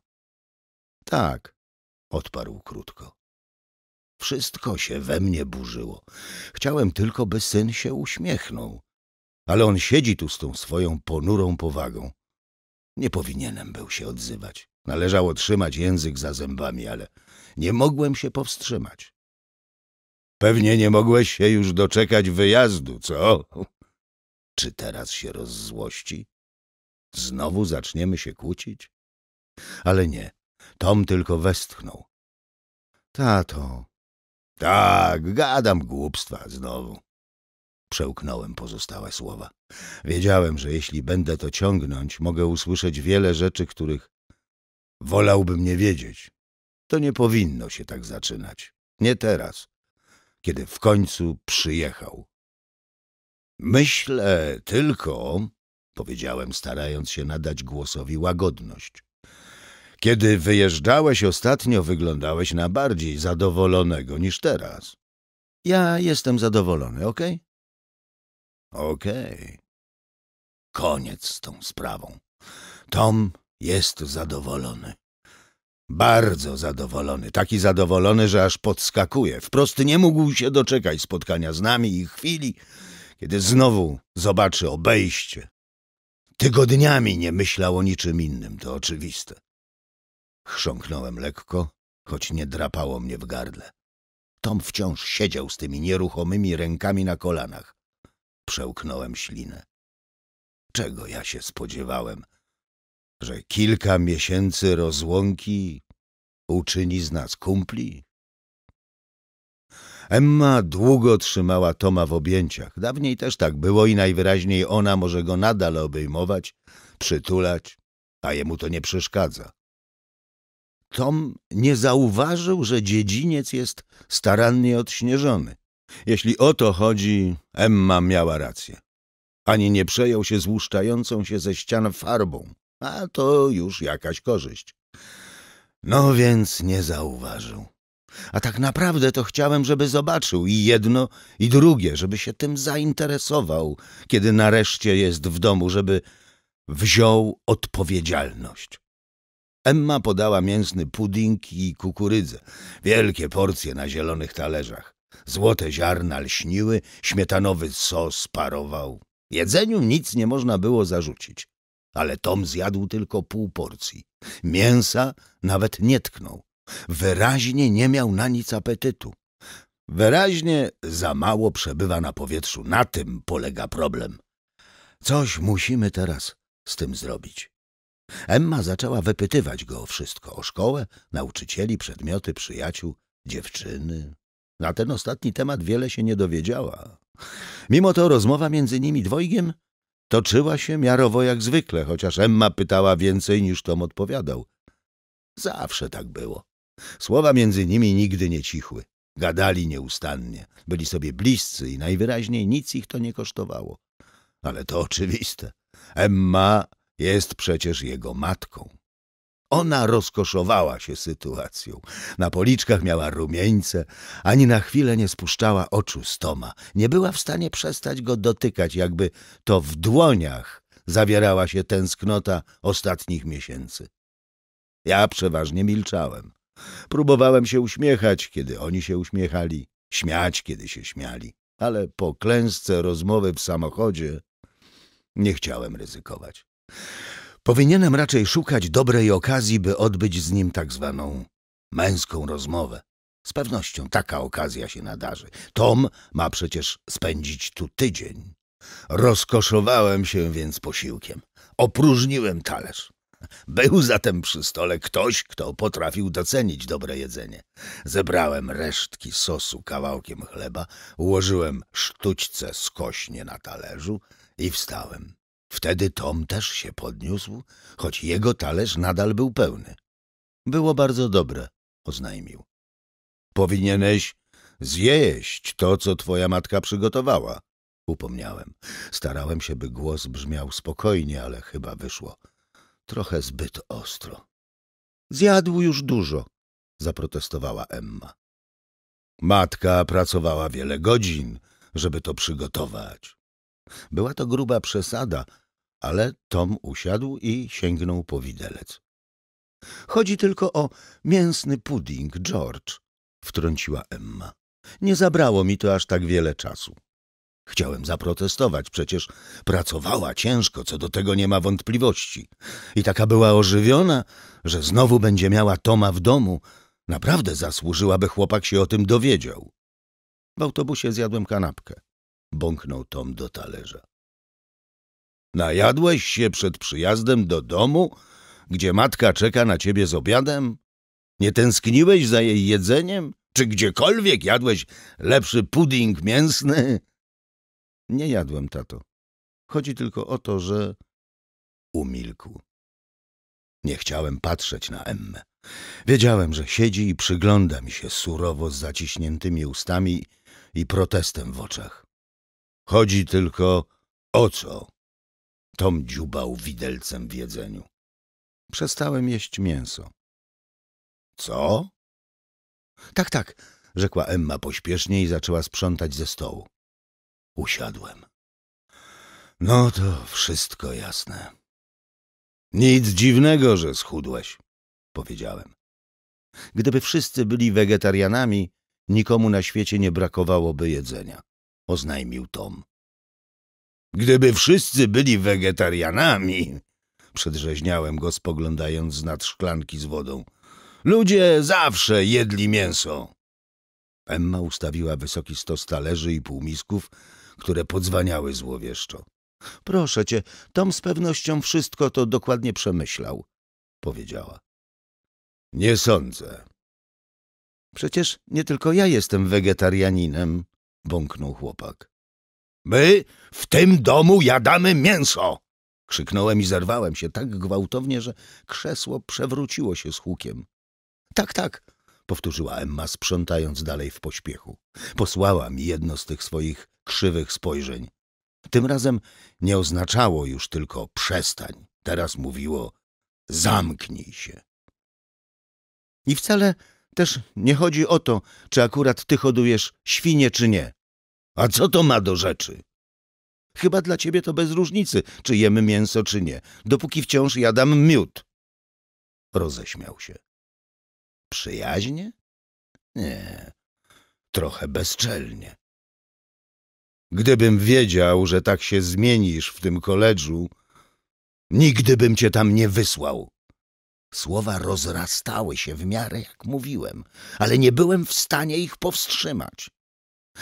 C: Tak, odparł krótko. Wszystko się we mnie burzyło. Chciałem tylko, by syn się uśmiechnął ale on siedzi tu z tą swoją ponurą powagą. Nie powinienem był się odzywać. Należało trzymać język za zębami, ale nie mogłem się powstrzymać. Pewnie nie mogłeś się już doczekać wyjazdu, co? Czy teraz się rozzłości? Znowu zaczniemy się kłócić? Ale nie, Tom tylko westchnął. Tato. Tak, gadam głupstwa znowu. Przełknąłem pozostałe słowa. Wiedziałem, że jeśli będę to ciągnąć, mogę usłyszeć wiele rzeczy, których wolałbym nie wiedzieć. To nie powinno się tak zaczynać. Nie teraz, kiedy w końcu przyjechał. Myślę tylko, powiedziałem, starając się nadać głosowi łagodność. Kiedy wyjeżdżałeś ostatnio, wyglądałeś na bardziej zadowolonego niż teraz. Ja jestem zadowolony, okej? Okay? Okej. Okay. Koniec z tą sprawą. Tom jest zadowolony. Bardzo zadowolony, taki zadowolony, że aż podskakuje. Wprost nie mógł się doczekać spotkania z nami i chwili, kiedy znowu zobaczy obejście. Tygodniami nie myślał o niczym innym, to oczywiste. Chrząknąłem lekko, choć nie drapało mnie w gardle. Tom wciąż siedział z tymi nieruchomymi rękami na kolanach. Przełknąłem ślinę. Czego ja się spodziewałem? Że kilka miesięcy rozłąki uczyni z nas kumpli? Emma długo trzymała Toma w objęciach. Dawniej też tak było i najwyraźniej ona może go nadal obejmować, przytulać, a jemu to nie przeszkadza. Tom nie zauważył, że dziedziniec jest starannie odśnieżony. Jeśli o to chodzi, Emma miała rację. Ani nie przejął się złuszczającą się ze ścian farbą, a to już jakaś korzyść. No więc nie zauważył. A tak naprawdę to chciałem, żeby zobaczył i jedno, i drugie, żeby się tym zainteresował, kiedy nareszcie jest w domu, żeby wziął odpowiedzialność. Emma podała mięsny pudding i kukurydzę, wielkie porcje na zielonych talerzach złote ziarna lśniły, śmietanowy sos parował. Jedzeniu nic nie można było zarzucić, ale Tom zjadł tylko pół porcji. Mięsa nawet nie tknął. Wyraźnie nie miał na nic apetytu. Wyraźnie za mało przebywa na powietrzu. Na tym polega problem. Coś musimy teraz z tym zrobić. Emma zaczęła wypytywać go o wszystko: o szkołę, nauczycieli, przedmioty, przyjaciół, dziewczyny, na ten ostatni temat wiele się nie dowiedziała. Mimo to rozmowa między nimi dwojgiem toczyła się miarowo jak zwykle, chociaż Emma pytała więcej niż Tom odpowiadał. Zawsze tak było. Słowa między nimi nigdy nie cichły. Gadali nieustannie, byli sobie bliscy i najwyraźniej nic ich to nie kosztowało. Ale to oczywiste. Emma jest przecież jego matką. Ona rozkoszowała się sytuacją. Na policzkach miała rumieńce, ani na chwilę nie spuszczała oczu z Toma. Nie była w stanie przestać go dotykać, jakby to w dłoniach zawierała się tęsknota ostatnich miesięcy. Ja przeważnie milczałem. Próbowałem się uśmiechać, kiedy oni się uśmiechali, śmiać, kiedy się śmiali, ale po klęsce rozmowy w samochodzie nie chciałem ryzykować. Powinienem raczej szukać dobrej okazji, by odbyć z nim tak zwaną męską rozmowę. Z pewnością taka okazja się nadarzy. Tom ma przecież spędzić tu tydzień. Rozkoszowałem się więc posiłkiem. Opróżniłem talerz. Był zatem przy stole ktoś, kto potrafił docenić dobre jedzenie. Zebrałem resztki sosu kawałkiem chleba, ułożyłem sztućce skośnie na talerzu i wstałem. Wtedy Tom też się podniósł, choć jego talerz nadal był pełny. Było bardzo dobre, oznajmił. Powinieneś zjeść to, co twoja matka przygotowała, upomniałem. Starałem się, by głos brzmiał spokojnie, ale chyba wyszło trochę zbyt ostro. Zjadł już dużo, zaprotestowała Emma. Matka pracowała wiele godzin, żeby to przygotować. Była to gruba przesada, ale Tom usiadł i sięgnął po widelec. Chodzi tylko o mięsny pudding, George, wtrąciła Emma. Nie zabrało mi to aż tak wiele czasu. Chciałem zaprotestować, przecież pracowała ciężko, co do tego nie ma wątpliwości. I taka była ożywiona, że znowu będzie miała Toma w domu. Naprawdę zasłużyłaby by chłopak się o tym dowiedział. W autobusie zjadłem kanapkę. Bąknął Tom do talerza. Najadłeś się przed przyjazdem do domu, gdzie matka czeka na ciebie z obiadem? Nie tęskniłeś za jej jedzeniem? Czy gdziekolwiek jadłeś lepszy pudding mięsny? Nie jadłem, tato. Chodzi tylko o to, że... Umilkł. Nie chciałem patrzeć na Emmę. Wiedziałem, że siedzi i przygląda mi się surowo z zaciśniętymi ustami i protestem w oczach. Chodzi tylko o co? Tom dziubał widelcem w jedzeniu. Przestałem jeść mięso. Co? Tak, tak, rzekła Emma pośpiesznie i zaczęła sprzątać ze stołu. Usiadłem. No to wszystko jasne. Nic dziwnego, że schudłeś, powiedziałem. Gdyby wszyscy byli wegetarianami, nikomu na świecie nie brakowałoby jedzenia, oznajmił Tom. Gdyby wszyscy byli wegetarianami, przedrzeźniałem go spoglądając nad szklanki z wodą. Ludzie zawsze jedli mięso. Emma ustawiła wysoki stos talerzy i półmisków, które podzwaniały złowieszczo. Proszę cię, Tom z pewnością wszystko to dokładnie przemyślał, powiedziała. Nie sądzę. Przecież nie tylko ja jestem wegetarianinem, bąknął chłopak. My w tym domu jadamy mięso! Krzyknąłem i zerwałem się tak gwałtownie, że krzesło przewróciło się z hukiem. Tak, tak, powtórzyła Emma, sprzątając dalej w pośpiechu. Posłała mi jedno z tych swoich krzywych spojrzeń. Tym razem nie oznaczało już tylko przestań. Teraz mówiło zamknij się. I wcale też nie chodzi o to, czy akurat ty hodujesz świnie, czy nie. A co to ma do rzeczy? Chyba dla ciebie to bez różnicy, czy jemy mięso, czy nie, dopóki wciąż jadam miód. Roześmiał się. Przyjaźnie? Nie, trochę bezczelnie. Gdybym wiedział, że tak się zmienisz w tym koledżu, nigdy bym cię tam nie wysłał. Słowa rozrastały się w miarę, jak mówiłem, ale nie byłem w stanie ich powstrzymać.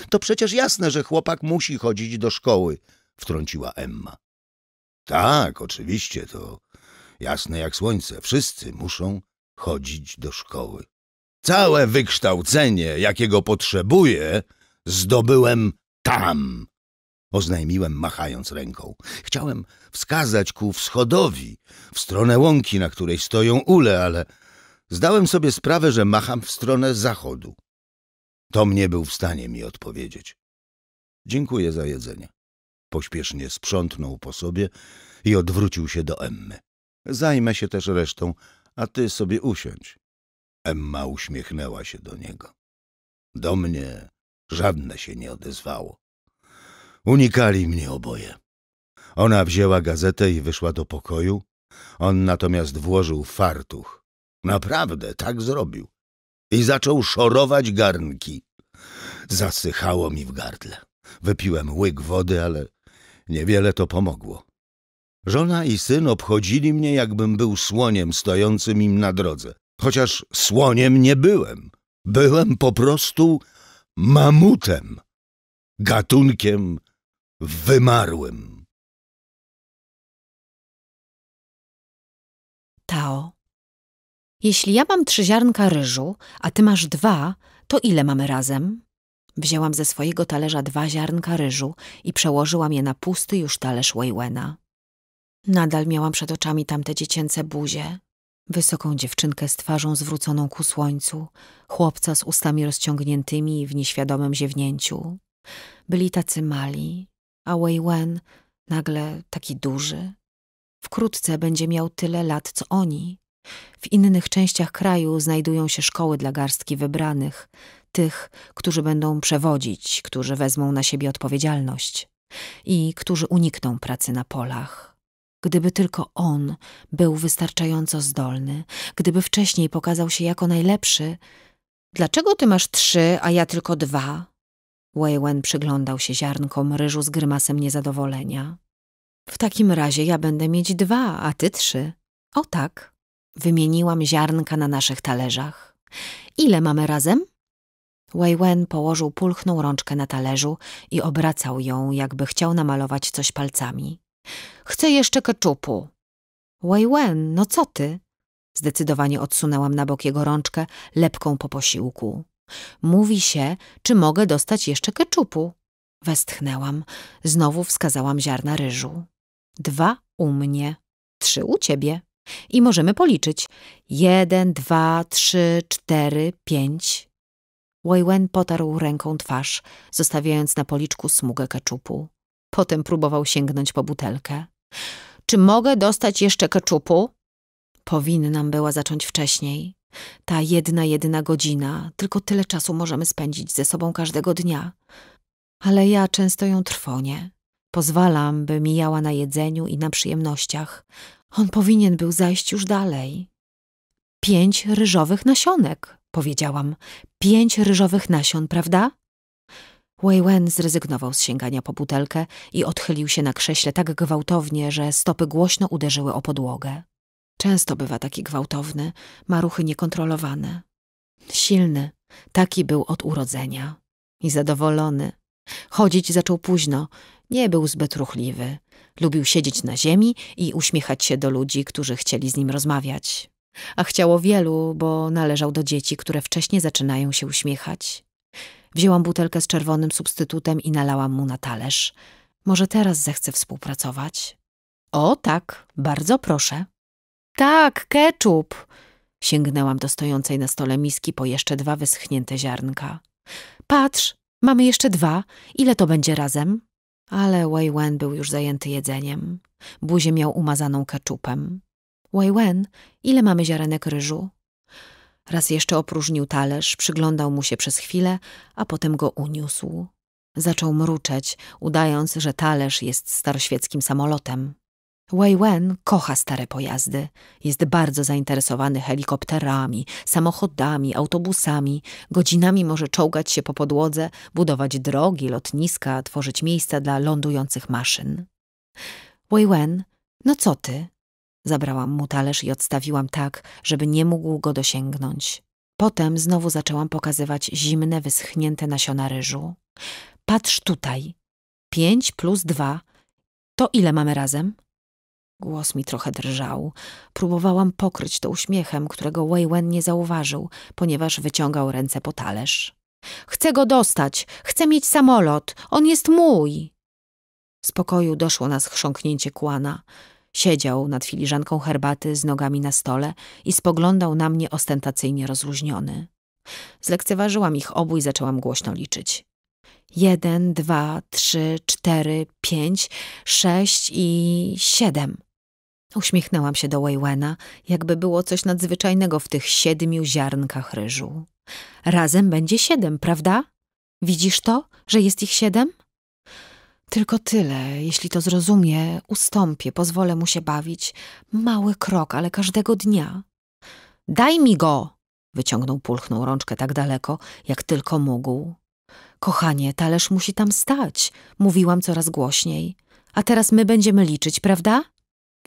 C: To przecież jasne, że chłopak musi chodzić do szkoły, wtrąciła Emma. Tak, oczywiście, to jasne jak słońce. Wszyscy muszą chodzić do szkoły. Całe wykształcenie, jakiego potrzebuję, zdobyłem tam, oznajmiłem machając ręką. Chciałem wskazać ku wschodowi, w stronę łąki, na której stoją ule, ale zdałem sobie sprawę, że macham w stronę zachodu. Tom nie był w stanie mi odpowiedzieć. Dziękuję za jedzenie. Pośpiesznie sprzątnął po sobie i odwrócił się do Emmy. Zajmę się też resztą, a ty sobie usiądź. Emma uśmiechnęła się do niego. Do mnie żadne się nie odezwało. Unikali mnie oboje. Ona wzięła gazetę i wyszła do pokoju, on natomiast włożył fartuch. Naprawdę, tak zrobił i zaczął szorować garnki. Zasychało mi w gardle. Wypiłem łyk wody, ale niewiele to pomogło. Żona i syn obchodzili mnie, jakbym był słoniem stojącym im na drodze. Chociaż słoniem nie byłem. Byłem po prostu mamutem, gatunkiem wymarłym.
A: Tao jeśli ja mam trzy ziarnka ryżu, a ty masz dwa, to ile mamy razem? Wzięłam ze swojego talerza dwa ziarnka ryżu i przełożyłam je na pusty już talerz Waywena. Nadal miałam przed oczami tamte dziecięce buzie. Wysoką dziewczynkę z twarzą zwróconą ku słońcu, chłopca z ustami rozciągniętymi w nieświadomym ziewnięciu. Byli tacy mali, a Waywen nagle taki duży. Wkrótce będzie miał tyle lat co oni. W innych częściach kraju znajdują się szkoły dla garstki wybranych, tych, którzy będą przewodzić, którzy wezmą na siebie odpowiedzialność i którzy unikną pracy na polach. Gdyby tylko on był wystarczająco zdolny, gdyby wcześniej pokazał się jako najlepszy, dlaczego ty masz trzy, a ja tylko dwa? Waywen przyglądał się ziarnkom ryżu z grymasem niezadowolenia. W takim razie ja będę mieć dwa, a ty trzy. O tak, Wymieniłam ziarnka na naszych talerzach. Ile mamy razem? Wei Wen położył pulchną rączkę na talerzu i obracał ją, jakby chciał namalować coś palcami. Chcę jeszcze keczupu. Wei Wen, no co ty? Zdecydowanie odsunęłam na bok jego rączkę, lepką po posiłku. Mówi się, czy mogę dostać jeszcze keczupu. Westchnęłam. Znowu wskazałam ziarna ryżu. Dwa u mnie, trzy u ciebie. I możemy policzyć. Jeden, dwa, trzy, cztery, pięć. Waywen potarł ręką twarz, zostawiając na policzku smugę keczupu. Potem próbował sięgnąć po butelkę. Czy mogę dostać jeszcze keczupu? Powinnam była zacząć wcześniej. Ta jedna, jedyna godzina, tylko tyle czasu możemy spędzić ze sobą każdego dnia. Ale ja często ją trwonię. Pozwalam, by mijała na jedzeniu i na przyjemnościach. On powinien był zajść już dalej. Pięć ryżowych nasionek, powiedziałam. Pięć ryżowych nasion, prawda? Wei Wen zrezygnował z sięgania po butelkę i odchylił się na krześle tak gwałtownie, że stopy głośno uderzyły o podłogę. Często bywa taki gwałtowny, ma ruchy niekontrolowane. Silny, taki był od urodzenia. I zadowolony. Chodzić zaczął późno, nie był zbyt ruchliwy. Lubił siedzieć na ziemi i uśmiechać się do ludzi, którzy chcieli z nim rozmawiać. A chciało wielu, bo należał do dzieci, które wcześniej zaczynają się uśmiechać. Wzięłam butelkę z czerwonym substytutem i nalałam mu na talerz. Może teraz zechce współpracować? O tak, bardzo proszę. Tak, ketchup. Sięgnęłam do stojącej na stole miski po jeszcze dwa wyschnięte ziarnka. Patrz, mamy jeszcze dwa. Ile to będzie razem? Ale Wei Wen był już zajęty jedzeniem. Buzię miał umazaną keczupem. Wei Wen, ile mamy ziarenek ryżu? Raz jeszcze opróżnił talerz, przyglądał mu się przez chwilę, a potem go uniósł. Zaczął mruczeć, udając, że talerz jest staroświeckim samolotem. Wei Wen kocha stare pojazdy. Jest bardzo zainteresowany helikopterami, samochodami, autobusami. Godzinami może czołgać się po podłodze, budować drogi, lotniska, tworzyć miejsca dla lądujących maszyn. Wei Wen, no co ty? Zabrałam mu talerz i odstawiłam tak, żeby nie mógł go dosięgnąć. Potem znowu zaczęłam pokazywać zimne, wyschnięte nasiona ryżu. Patrz tutaj. Pięć plus dwa. To ile mamy razem? Głos mi trochę drżał. Próbowałam pokryć to uśmiechem, którego Wei nie zauważył, ponieważ wyciągał ręce po talerz. Chcę go dostać! Chcę mieć samolot! On jest mój! Z pokoju doszło nas chrząknięcie kłana. Siedział nad filiżanką herbaty z nogami na stole i spoglądał na mnie ostentacyjnie rozluźniony. Zlekceważyłam ich obu i zaczęłam głośno liczyć. Jeden, dwa, trzy, cztery, pięć, sześć i siedem. Uśmiechnęłam się do Wejwena, jakby było coś nadzwyczajnego w tych siedmiu ziarnkach ryżu. Razem będzie siedem, prawda? Widzisz to, że jest ich siedem? Tylko tyle, jeśli to zrozumie, ustąpię, pozwolę mu się bawić. Mały krok, ale każdego dnia. Daj mi go! Wyciągnął pulchną rączkę tak daleko, jak tylko mógł. Kochanie, talerz musi tam stać, mówiłam coraz głośniej. A teraz my będziemy liczyć, prawda?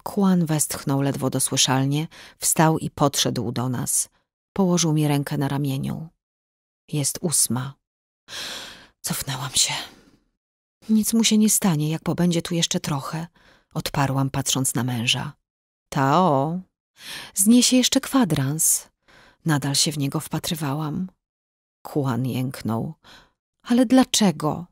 A: Kłan westchnął ledwo dosłyszalnie, wstał i podszedł do nas. Położył mi rękę na ramieniu. Jest ósma. Cofnęłam się. Nic mu się nie stanie, jak pobędzie tu jeszcze trochę, odparłam patrząc na męża. Tao, zniesie jeszcze kwadrans. Nadal się w niego wpatrywałam. Kłan jęknął. Ale dlaczego?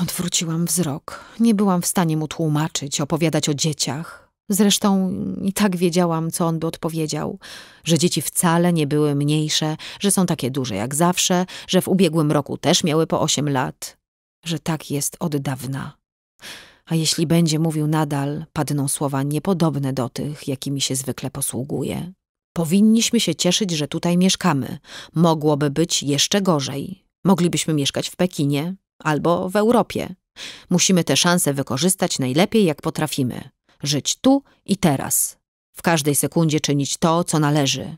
A: Odwróciłam wzrok. Nie byłam w stanie mu tłumaczyć, opowiadać o dzieciach. Zresztą i tak wiedziałam, co on by odpowiedział: że dzieci wcale nie były mniejsze, że są takie duże jak zawsze, że w ubiegłym roku też miały po osiem lat, że tak jest od dawna. A jeśli będzie mówił nadal, padną słowa niepodobne do tych, jakimi się zwykle posługuje. Powinniśmy się cieszyć, że tutaj mieszkamy. Mogłoby być jeszcze gorzej. Moglibyśmy mieszkać w Pekinie albo w Europie. Musimy te szanse wykorzystać najlepiej, jak potrafimy żyć tu i teraz, w każdej sekundzie czynić to, co należy.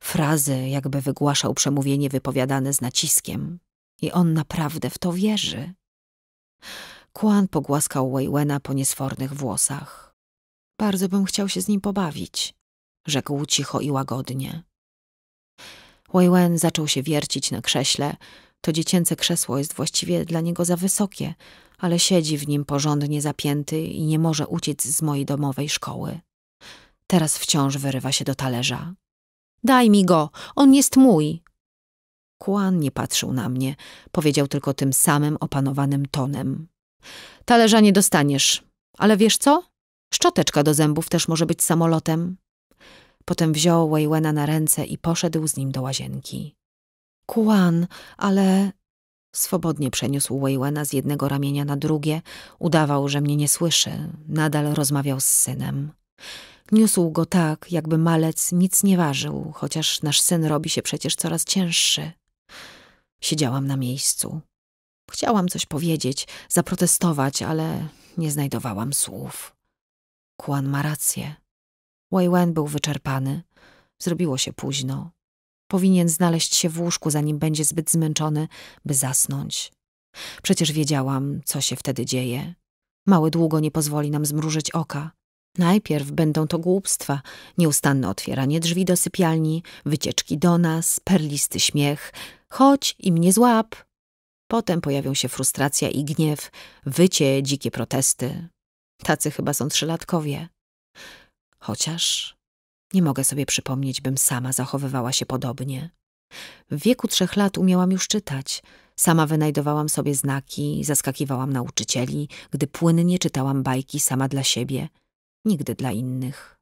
A: Frazy jakby wygłaszał przemówienie wypowiadane z naciskiem. I on naprawdę w to wierzy. Kwan pogłaskał Wejwena po niesfornych włosach. Bardzo bym chciał się z nim pobawić, rzekł cicho i łagodnie. Wejwen zaczął się wiercić na krześle. To dziecięce krzesło jest właściwie dla niego za wysokie, ale siedzi w nim porządnie zapięty i nie może uciec z mojej domowej szkoły. Teraz wciąż wyrywa się do talerza. Daj mi go, on jest mój. Kłan nie patrzył na mnie, powiedział tylko tym samym opanowanym tonem. Talerza nie dostaniesz, ale wiesz co? Szczoteczka do zębów też może być samolotem. Potem wziął Wejwena na ręce i poszedł z nim do łazienki. Kuan, ale Swobodnie przeniósł Waywena z jednego ramienia na drugie, udawał, że mnie nie słyszy, nadal rozmawiał z synem. Niósł go tak, jakby malec nic nie ważył, chociaż nasz syn robi się przecież coraz cięższy. Siedziałam na miejscu. Chciałam coś powiedzieć, zaprotestować, ale nie znajdowałam słów. Kłan ma rację. Waywen był wyczerpany. Zrobiło się późno. Powinien znaleźć się w łóżku, zanim będzie zbyt zmęczony, by zasnąć. Przecież wiedziałam, co się wtedy dzieje. Mały długo nie pozwoli nam zmrużyć oka. Najpierw będą to głupstwa, nieustanne otwieranie drzwi do sypialni, wycieczki do nas, perlisty śmiech, chodź i mnie złap. Potem pojawią się frustracja i gniew, wycie, dzikie protesty. Tacy chyba są trzylatkowie. Chociaż nie mogę sobie przypomnieć, bym sama zachowywała się podobnie. W wieku trzech lat umiałam już czytać. Sama wynajdowałam sobie znaki, zaskakiwałam nauczycieli, gdy płynnie czytałam bajki sama dla siebie, nigdy dla innych.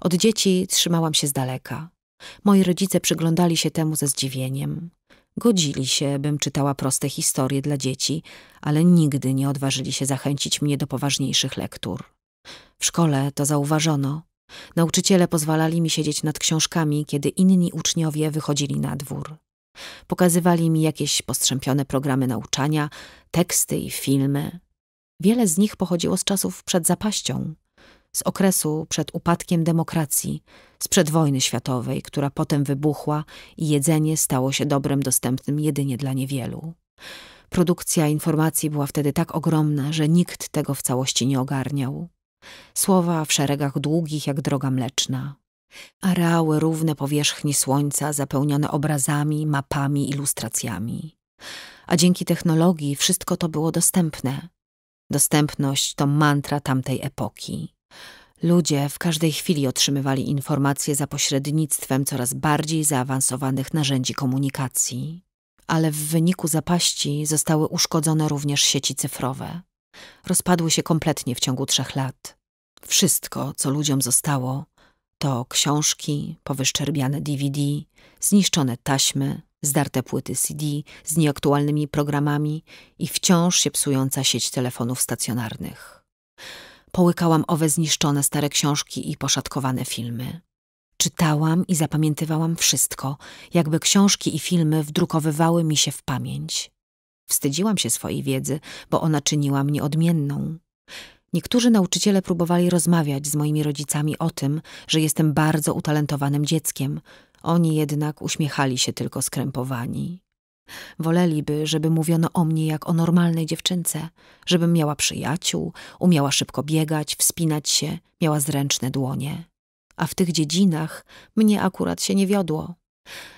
A: Od dzieci trzymałam się z daleka. Moi rodzice przyglądali się temu ze zdziwieniem. Godzili się, bym czytała proste historie dla dzieci, ale nigdy nie odważyli się zachęcić mnie do poważniejszych lektur. W szkole to zauważono. Nauczyciele pozwalali mi siedzieć nad książkami, kiedy inni uczniowie wychodzili na dwór. Pokazywali mi jakieś postrzępione programy nauczania, teksty i filmy. Wiele z nich pochodziło z czasów przed zapaścią, z okresu przed upadkiem demokracji, sprzed wojny światowej, która potem wybuchła i jedzenie stało się dobrem dostępnym jedynie dla niewielu. Produkcja informacji była wtedy tak ogromna, że nikt tego w całości nie ogarniał słowa w szeregach długich jak droga mleczna. Areały równe powierzchni słońca zapełnione obrazami, mapami, ilustracjami. A dzięki technologii wszystko to było dostępne. Dostępność to mantra tamtej epoki. Ludzie w każdej chwili otrzymywali informacje za pośrednictwem coraz bardziej zaawansowanych narzędzi komunikacji. Ale w wyniku zapaści zostały uszkodzone również sieci cyfrowe rozpadły się kompletnie w ciągu trzech lat. Wszystko, co ludziom zostało, to książki, powyszczerbiane DVD, zniszczone taśmy, zdarte płyty CD z nieaktualnymi programami i wciąż się psująca sieć telefonów stacjonarnych. Połykałam owe zniszczone stare książki i poszatkowane filmy. Czytałam i zapamiętywałam wszystko, jakby książki i filmy wdrukowywały mi się w pamięć. Wstydziłam się swojej wiedzy, bo ona czyniła mnie odmienną. Niektórzy nauczyciele próbowali rozmawiać z moimi rodzicami o tym, że jestem bardzo utalentowanym dzieckiem. Oni jednak uśmiechali się tylko skrępowani. Woleliby, żeby mówiono o mnie jak o normalnej dziewczynce, żebym miała przyjaciół, umiała szybko biegać, wspinać się, miała zręczne dłonie. A w tych dziedzinach mnie akurat się nie wiodło.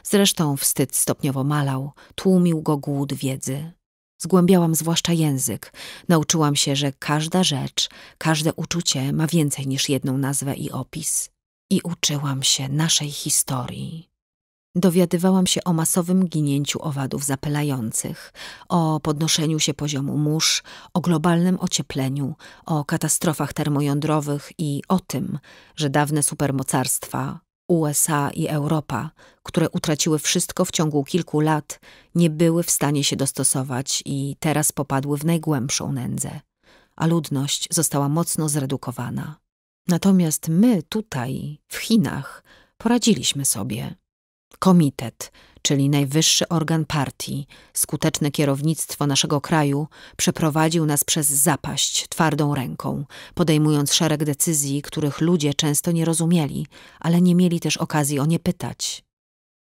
A: Zresztą wstyd stopniowo malał, tłumił go głód wiedzy. Zgłębiałam zwłaszcza język. Nauczyłam się, że każda rzecz, każde uczucie ma więcej niż jedną nazwę i opis. I uczyłam się naszej historii. Dowiadywałam się o masowym ginięciu owadów zapylających, o podnoszeniu się poziomu mórz, o globalnym ociepleniu, o katastrofach termojądrowych i o tym, że dawne supermocarstwa USA i Europa, które utraciły wszystko w ciągu kilku lat, nie były w stanie się dostosować i teraz popadły w najgłębszą nędzę, a ludność została mocno zredukowana. Natomiast my tutaj, w Chinach, poradziliśmy sobie. Komitet, czyli najwyższy organ partii, skuteczne kierownictwo naszego kraju, przeprowadził nas przez zapaść twardą ręką, podejmując szereg decyzji, których ludzie często nie rozumieli, ale nie mieli też okazji o nie pytać.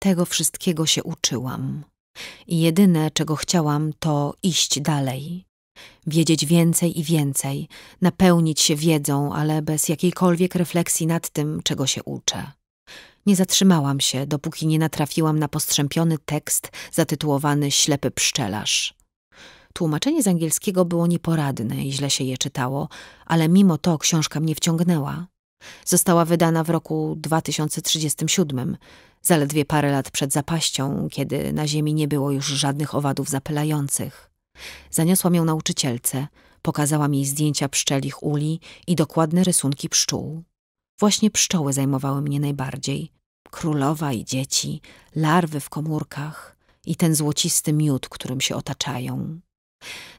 A: Tego wszystkiego się uczyłam. I jedyne, czego chciałam, to iść dalej. Wiedzieć więcej i więcej, napełnić się wiedzą, ale bez jakiejkolwiek refleksji nad tym, czego się uczę. Nie zatrzymałam się, dopóki nie natrafiłam na postrzępiony tekst zatytułowany Ślepy pszczelarz. Tłumaczenie z angielskiego było nieporadne i źle się je czytało, ale mimo to książka mnie wciągnęła. Została wydana w roku 2037, zaledwie parę lat przed zapaścią, kiedy na ziemi nie było już żadnych owadów zapylających. Zaniosłam ją nauczycielce, pokazałam jej zdjęcia pszczelich uli i dokładne rysunki pszczół. Właśnie pszczoły zajmowały mnie najbardziej. Królowa i dzieci, larwy w komórkach i ten złocisty miód, którym się otaczają.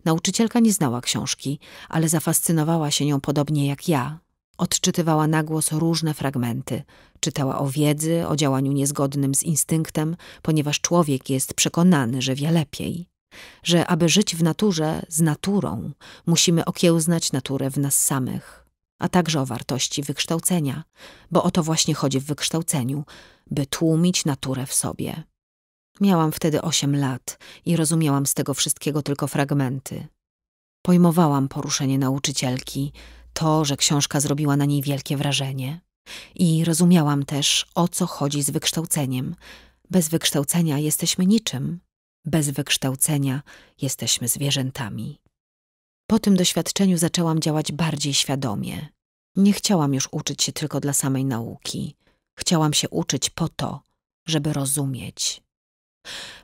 A: Nauczycielka nie znała książki, ale zafascynowała się nią podobnie jak ja. Odczytywała na głos różne fragmenty. Czytała o wiedzy, o działaniu niezgodnym z instynktem, ponieważ człowiek jest przekonany, że wie lepiej. Że aby żyć w naturze z naturą, musimy okiełznać naturę w nas samych a także o wartości wykształcenia, bo o to właśnie chodzi w wykształceniu, by tłumić naturę w sobie. Miałam wtedy osiem lat i rozumiałam z tego wszystkiego tylko fragmenty. Pojmowałam poruszenie nauczycielki, to, że książka zrobiła na niej wielkie wrażenie. I rozumiałam też, o co chodzi z wykształceniem. Bez wykształcenia jesteśmy niczym. Bez wykształcenia jesteśmy zwierzętami. Po tym doświadczeniu zaczęłam działać bardziej świadomie. Nie chciałam już uczyć się tylko dla samej nauki. Chciałam się uczyć po to, żeby rozumieć.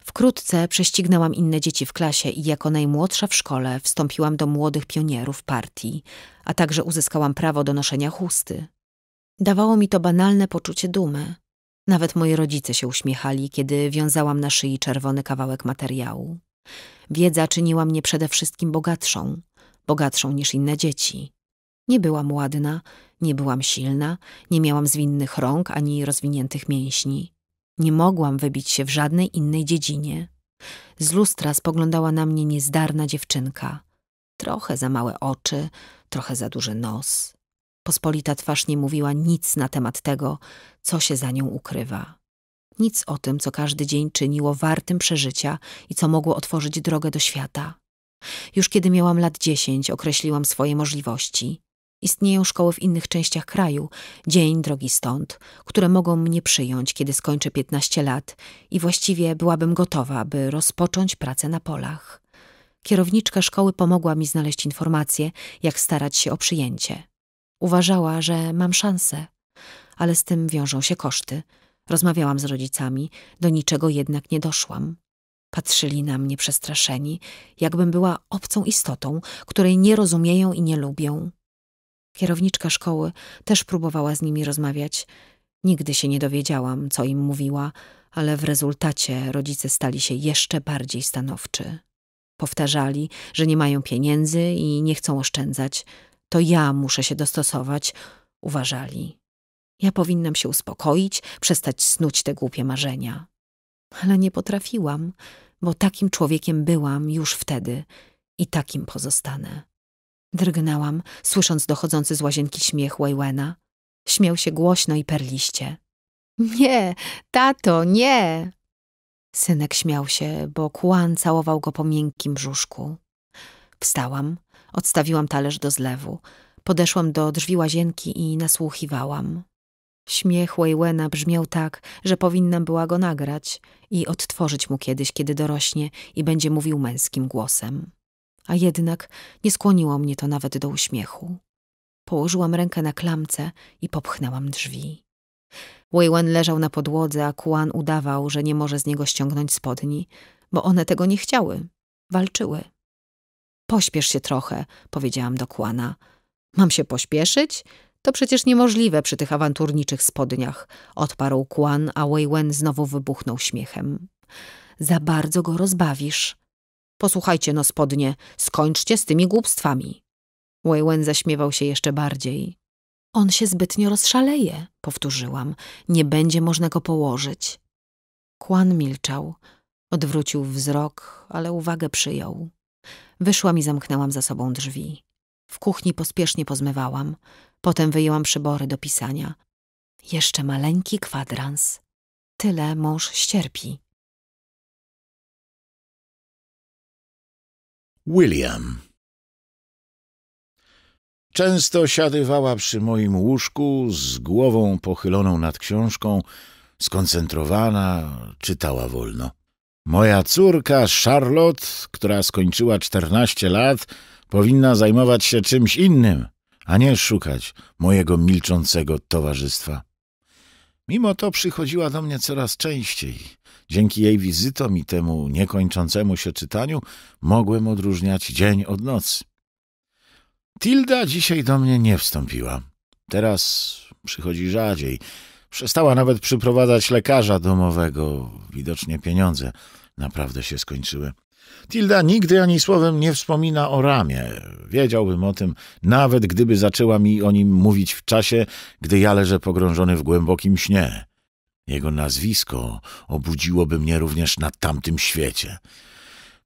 A: Wkrótce prześcignęłam inne dzieci w klasie i jako najmłodsza w szkole wstąpiłam do młodych pionierów partii, a także uzyskałam prawo do noszenia chusty. Dawało mi to banalne poczucie dumy. Nawet moi rodzice się uśmiechali, kiedy wiązałam na szyi czerwony kawałek materiału. Wiedza czyniła mnie przede wszystkim bogatszą, bogatszą niż inne dzieci. Nie byłam ładna, nie byłam silna, nie miałam zwinnych rąk ani rozwiniętych mięśni. Nie mogłam wybić się w żadnej innej dziedzinie. Z lustra spoglądała na mnie niezdarna dziewczynka. Trochę za małe oczy, trochę za duży nos. Pospolita twarz nie mówiła nic na temat tego, co się za nią ukrywa. Nic o tym, co każdy dzień czyniło wartym przeżycia i co mogło otworzyć drogę do świata. Już kiedy miałam lat dziesięć, określiłam swoje możliwości. Istnieją szkoły w innych częściach kraju, dzień drogi stąd, które mogą mnie przyjąć, kiedy skończę 15 lat i właściwie byłabym gotowa, by rozpocząć pracę na polach. Kierowniczka szkoły pomogła mi znaleźć informacje, jak starać się o przyjęcie. Uważała, że mam szansę, ale z tym wiążą się koszty. Rozmawiałam z rodzicami, do niczego jednak nie doszłam. Patrzyli na mnie przestraszeni, jakbym była obcą istotą, której nie rozumieją i nie lubią. Kierowniczka szkoły też próbowała z nimi rozmawiać. Nigdy się nie dowiedziałam, co im mówiła, ale w rezultacie rodzice stali się jeszcze bardziej stanowczy. Powtarzali, że nie mają pieniędzy i nie chcą oszczędzać. To ja muszę się dostosować, uważali. Ja powinnam się uspokoić, przestać snuć te głupie marzenia. Ale nie potrafiłam, bo takim człowiekiem byłam już wtedy i takim pozostanę. Drgnęłam, słysząc dochodzący z łazienki śmiech Waywena. Śmiał się głośno i perliście. Nie, tato, nie! Synek śmiał się, bo Kłan całował go po miękkim brzuszku. Wstałam, odstawiłam talerz do zlewu. Podeszłam do drzwi łazienki i nasłuchiwałam. Śmiech Waywena brzmiał tak, że powinnam była go nagrać i odtworzyć mu kiedyś, kiedy dorośnie i będzie mówił męskim głosem a jednak nie skłoniło mnie to nawet do uśmiechu. Położyłam rękę na klamce i popchnęłam drzwi. Weiwen leżał na podłodze, a Kuan udawał, że nie może z niego ściągnąć spodni, bo one tego nie chciały. Walczyły. Pośpiesz się trochę, powiedziałam do Kuana. Mam się pośpieszyć? To przecież niemożliwe przy tych awanturniczych spodniach, odparł Kuan, a Weiwen znowu wybuchnął śmiechem. Za bardzo go rozbawisz, Posłuchajcie no spodnie, skończcie z tymi głupstwami. Wei zaśmiewał się jeszcze bardziej. On się zbytnio rozszaleje, powtórzyłam. Nie będzie można go położyć. Kłan milczał. Odwrócił wzrok, ale uwagę przyjął. Wyszłam i zamknęłam za sobą drzwi. W kuchni pospiesznie pozmywałam. Potem wyjęłam przybory do pisania. Jeszcze maleńki kwadrans. Tyle mąż ścierpi.
C: William.
B: Często siadywała przy moim łóżku z głową pochyloną nad książką, skoncentrowana, czytała wolno. Moja córka Charlotte, która skończyła czternaście lat, powinna zajmować się czymś innym, a nie szukać mojego milczącego towarzystwa. Mimo to przychodziła do mnie coraz częściej. Dzięki jej wizytom i temu niekończącemu się czytaniu mogłem odróżniać dzień od nocy. Tilda dzisiaj do mnie nie wstąpiła. Teraz przychodzi rzadziej. Przestała nawet przyprowadzać lekarza domowego. Widocznie pieniądze naprawdę się skończyły. Tilda nigdy ani słowem nie wspomina o ramie. Wiedziałbym o tym, nawet gdyby zaczęła mi o nim mówić w czasie, gdy ja leżę pogrążony w głębokim śnie. Jego nazwisko obudziłoby mnie również na tamtym świecie.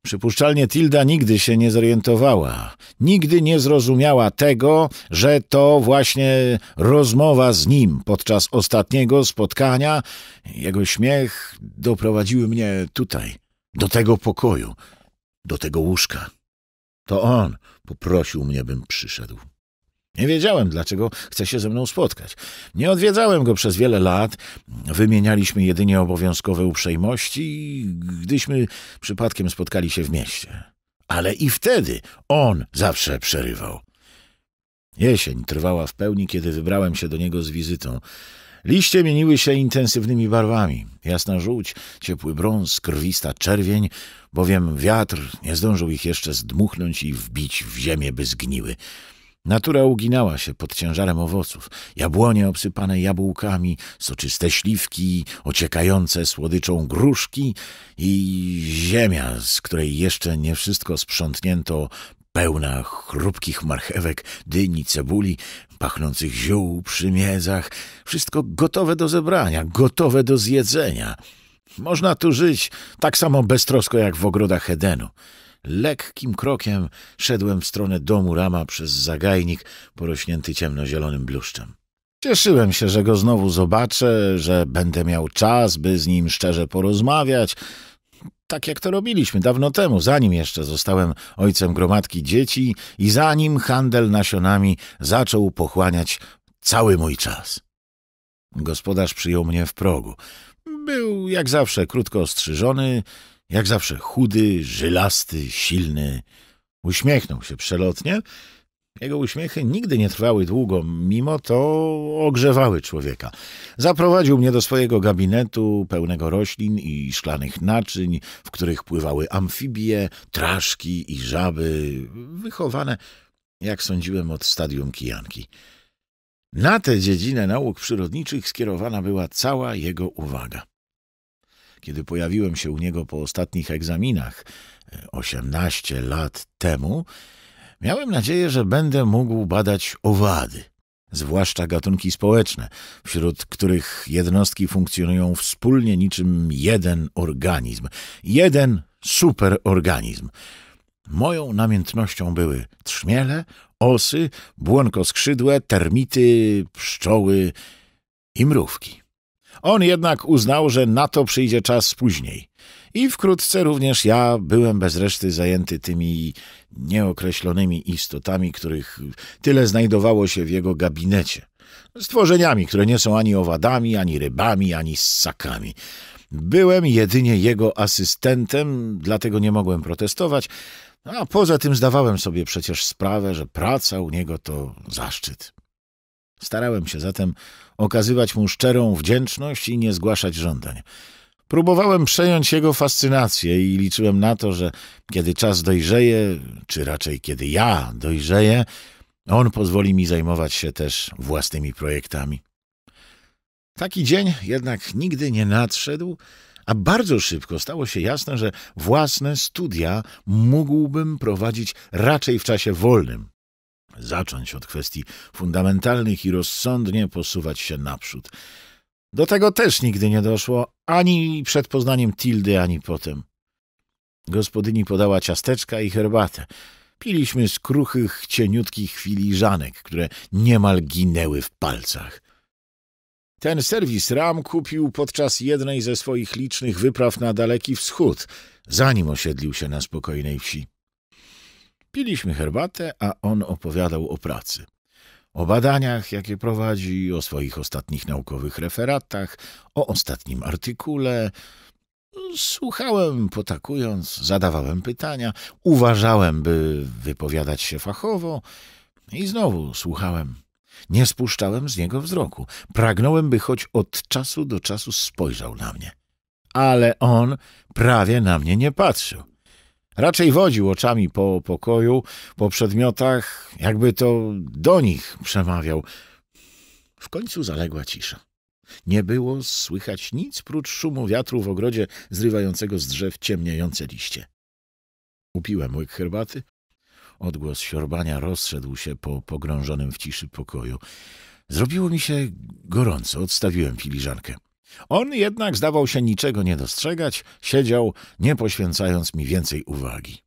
B: Przypuszczalnie Tilda nigdy się nie zorientowała, nigdy nie zrozumiała tego, że to właśnie rozmowa z nim podczas ostatniego spotkania, jego śmiech doprowadziły mnie tutaj. Do tego pokoju, do tego łóżka. To on poprosił mnie, bym przyszedł. Nie wiedziałem, dlaczego chce się ze mną spotkać. Nie odwiedzałem go przez wiele lat. Wymienialiśmy jedynie obowiązkowe uprzejmości, gdyśmy przypadkiem spotkali się w mieście. Ale i wtedy on zawsze przerywał. Jesień trwała w pełni, kiedy wybrałem się do niego z wizytą. Liście mieniły się intensywnymi barwami. Jasna żółć, ciepły brąz, krwista czerwień, bowiem wiatr nie zdążył ich jeszcze zdmuchnąć i wbić w ziemię, by zgniły. Natura uginała się pod ciężarem owoców. Jabłonie obsypane jabłkami, soczyste śliwki, ociekające słodyczą gruszki i ziemia, z której jeszcze nie wszystko sprzątnięto, pełna chrupkich marchewek, dyni, cebuli, pachnących ziół przy miedzach. Wszystko gotowe do zebrania, gotowe do zjedzenia. Można tu żyć tak samo beztrosko jak w ogrodach Edenu. Lekkim krokiem szedłem w stronę domu rama przez zagajnik porośnięty ciemnozielonym bluszczem. Cieszyłem się, że go znowu zobaczę, że będę miał czas, by z nim szczerze porozmawiać. Tak jak to robiliśmy dawno temu, zanim jeszcze zostałem ojcem gromadki dzieci i zanim handel nasionami zaczął pochłaniać cały mój czas. Gospodarz przyjął mnie w progu. Był jak zawsze krótko ostrzyżony, jak zawsze chudy, żylasty, silny. Uśmiechnął się przelotnie. Jego uśmiechy nigdy nie trwały długo, mimo to ogrzewały człowieka. Zaprowadził mnie do swojego gabinetu pełnego roślin i szklanych naczyń, w których pływały amfibie, traszki i żaby, wychowane, jak sądziłem, od stadium kijanki. Na tę dziedzinę nauk przyrodniczych skierowana była cała jego uwaga. Kiedy pojawiłem się u niego po ostatnich egzaminach 18 e, lat temu, miałem nadzieję, że będę mógł badać owady, zwłaszcza gatunki społeczne, wśród których jednostki funkcjonują wspólnie niczym jeden organizm, jeden superorganizm. Moją namiętnością były trzmiele, osy, błonkoskrzydłe, termity, pszczoły i mrówki. On jednak uznał, że na to przyjdzie czas później. I wkrótce również ja byłem bez reszty zajęty tymi nieokreślonymi istotami, których tyle znajdowało się w jego gabinecie. Stworzeniami, które nie są ani owadami, ani rybami, ani ssakami. Byłem jedynie jego asystentem, dlatego nie mogłem protestować, a poza tym zdawałem sobie przecież sprawę, że praca u niego to zaszczyt. Starałem się zatem okazywać mu szczerą wdzięczność i nie zgłaszać żądań. Próbowałem przejąć jego fascynację i liczyłem na to, że kiedy czas dojrzeje, czy raczej kiedy ja dojrzeję, on pozwoli mi zajmować się też własnymi projektami. Taki dzień jednak nigdy nie nadszedł, a bardzo szybko stało się jasne, że własne studia mógłbym prowadzić raczej w czasie wolnym zacząć od kwestii fundamentalnych i rozsądnie posuwać się naprzód. Do tego też nigdy nie doszło, ani przed poznaniem Tildy, ani potem. Gospodyni podała ciasteczka i herbatę. Piliśmy z kruchych, cieniutkich filiżanek, które niemal ginęły w palcach. Ten serwis Ram kupił podczas jednej ze swoich licznych wypraw na Daleki Wschód, zanim osiedlił się na spokojnej wsi. Piliśmy herbatę, a on opowiadał o pracy. O badaniach, jakie prowadzi, o swoich ostatnich naukowych referatach, o ostatnim artykule. Słuchałem, potakując, zadawałem pytania, uważałem, by wypowiadać się fachowo i znowu słuchałem. Nie spuszczałem z niego wzroku. Pragnąłem, by choć od czasu do czasu spojrzał na mnie. Ale on prawie na mnie nie patrzył. Raczej wodził oczami po pokoju, po przedmiotach, jakby to do nich przemawiał. W końcu zaległa cisza. Nie było słychać nic prócz szumu wiatru w ogrodzie zrywającego z drzew ciemniejące liście. Upiłem łyk herbaty. Odgłos siorbania rozszedł się po pogrążonym w ciszy pokoju. Zrobiło mi się gorąco, odstawiłem filiżankę. On jednak zdawał się niczego nie dostrzegać, siedział, nie poświęcając mi więcej uwagi.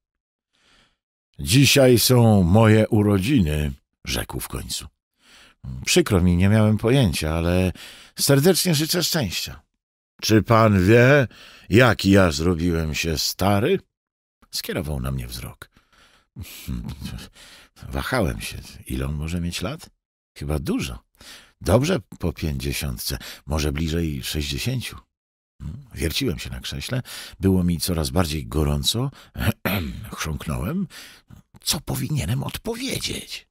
B: Dzisiaj są moje urodziny, rzekł w końcu. Przykro mi, nie miałem pojęcia, ale serdecznie życzę szczęścia. Czy pan wie, jak ja zrobiłem się stary? Skierował na mnie wzrok. Wahałem się, ile on może mieć lat? Chyba dużo. Dobrze po pięćdziesiątce, może bliżej sześćdziesięciu. Hmm, wierciłem się na krześle, było mi coraz bardziej gorąco, chrząknąłem. Co powinienem odpowiedzieć?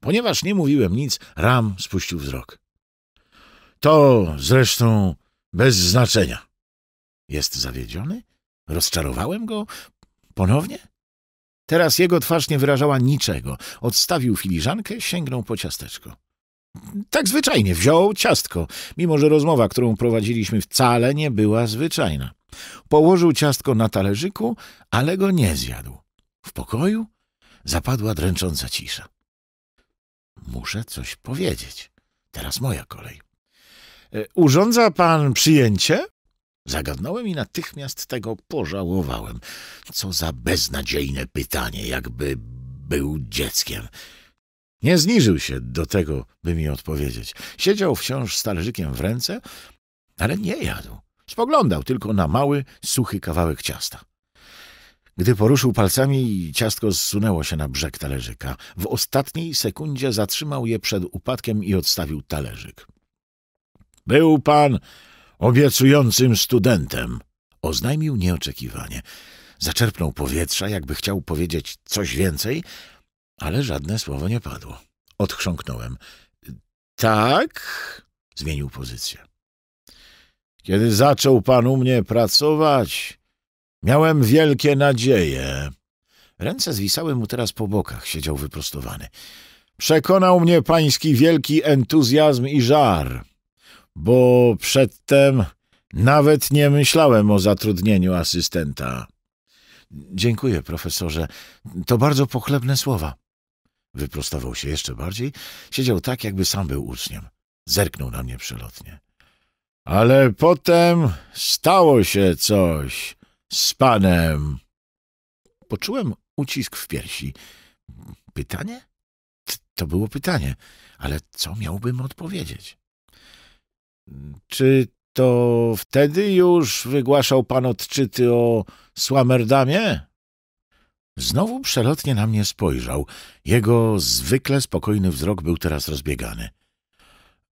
B: Ponieważ nie mówiłem nic, Ram spuścił wzrok. To zresztą bez znaczenia. Jest zawiedziony? Rozczarowałem go? Ponownie? Teraz jego twarz nie wyrażała niczego. Odstawił filiżankę, sięgnął po ciasteczko tak zwyczajnie wziął ciastko, mimo że rozmowa, którą prowadziliśmy, wcale nie była zwyczajna. Położył ciastko na talerzyku, ale go nie zjadł. W pokoju zapadła dręcząca cisza. Muszę coś powiedzieć. Teraz moja kolej. E, urządza pan przyjęcie? Zagadnąłem i natychmiast tego pożałowałem. Co za beznadziejne pytanie, jakby był dzieckiem. Nie zniżył się do tego, by mi odpowiedzieć. Siedział wciąż z talerzykiem w ręce, ale nie jadł. Spoglądał tylko na mały, suchy kawałek ciasta. Gdy poruszył palcami, ciastko zsunęło się na brzeg talerzyka. W ostatniej sekundzie zatrzymał je przed upadkiem i odstawił talerzyk. Był pan obiecującym studentem, oznajmił nieoczekiwanie. Zaczerpnął powietrza, jakby chciał powiedzieć coś więcej, ale żadne słowo nie padło. Odchrząknąłem. Tak, zmienił pozycję. Kiedy zaczął pan u mnie pracować, miałem wielkie nadzieje. Ręce zwisały mu teraz po bokach, siedział wyprostowany. Przekonał mnie pański wielki entuzjazm i żar, bo przedtem nawet nie myślałem o zatrudnieniu asystenta. Dziękuję, profesorze. To bardzo pochlebne słowa. Wyprostował się jeszcze bardziej. Siedział tak, jakby sam był uczniem. Zerknął na mnie przelotnie. Ale potem stało się coś z panem. Poczułem ucisk w piersi. Pytanie? T to było pytanie, ale co miałbym odpowiedzieć? Czy to wtedy już wygłaszał pan odczyty o Słamerdamie? Znowu przelotnie na mnie spojrzał. Jego zwykle spokojny wzrok był teraz rozbiegany.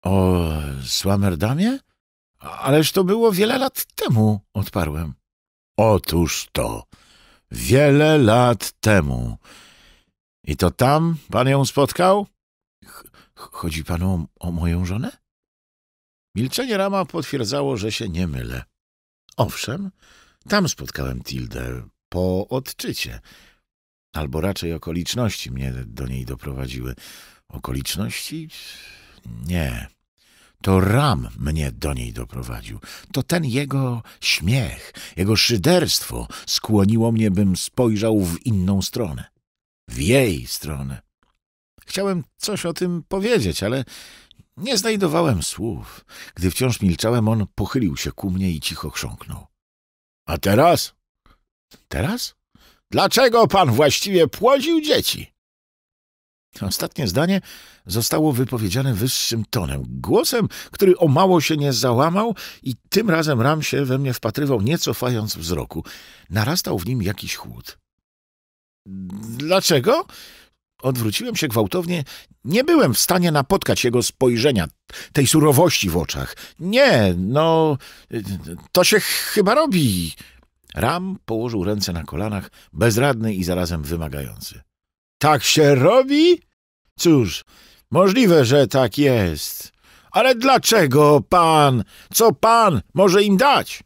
B: O Slamerdamie? Ależ to było wiele lat temu, odparłem. Otóż to. Wiele lat temu. I to tam pan ją spotkał? chodzi panu o, o moją żonę? Milczenie Rama potwierdzało, że się nie mylę. Owszem, tam spotkałem Tildę po odczycie. Albo raczej okoliczności mnie do niej doprowadziły. Okoliczności? Nie. To Ram mnie do niej doprowadził. To ten jego śmiech, jego szyderstwo skłoniło mnie, bym spojrzał w inną stronę. W jej stronę. Chciałem coś o tym powiedzieć, ale nie znajdowałem słów. Gdy wciąż milczałem, on pochylił się ku mnie i cicho chrząknął. — A teraz? Teraz? Dlaczego pan właściwie płodził dzieci? Ostatnie zdanie zostało wypowiedziane wyższym tonem, głosem, który o mało się nie załamał i tym razem Ram się we mnie wpatrywał, nie cofając wzroku. Narastał w nim jakiś chłód. Dlaczego? Odwróciłem się gwałtownie. Nie byłem w stanie napotkać jego spojrzenia, tej surowości w oczach. Nie, no, to się chyba robi Ram położył ręce na kolanach, bezradny i zarazem wymagający. Tak się robi? Cóż, możliwe, że tak jest. Ale dlaczego pan, co pan może im dać?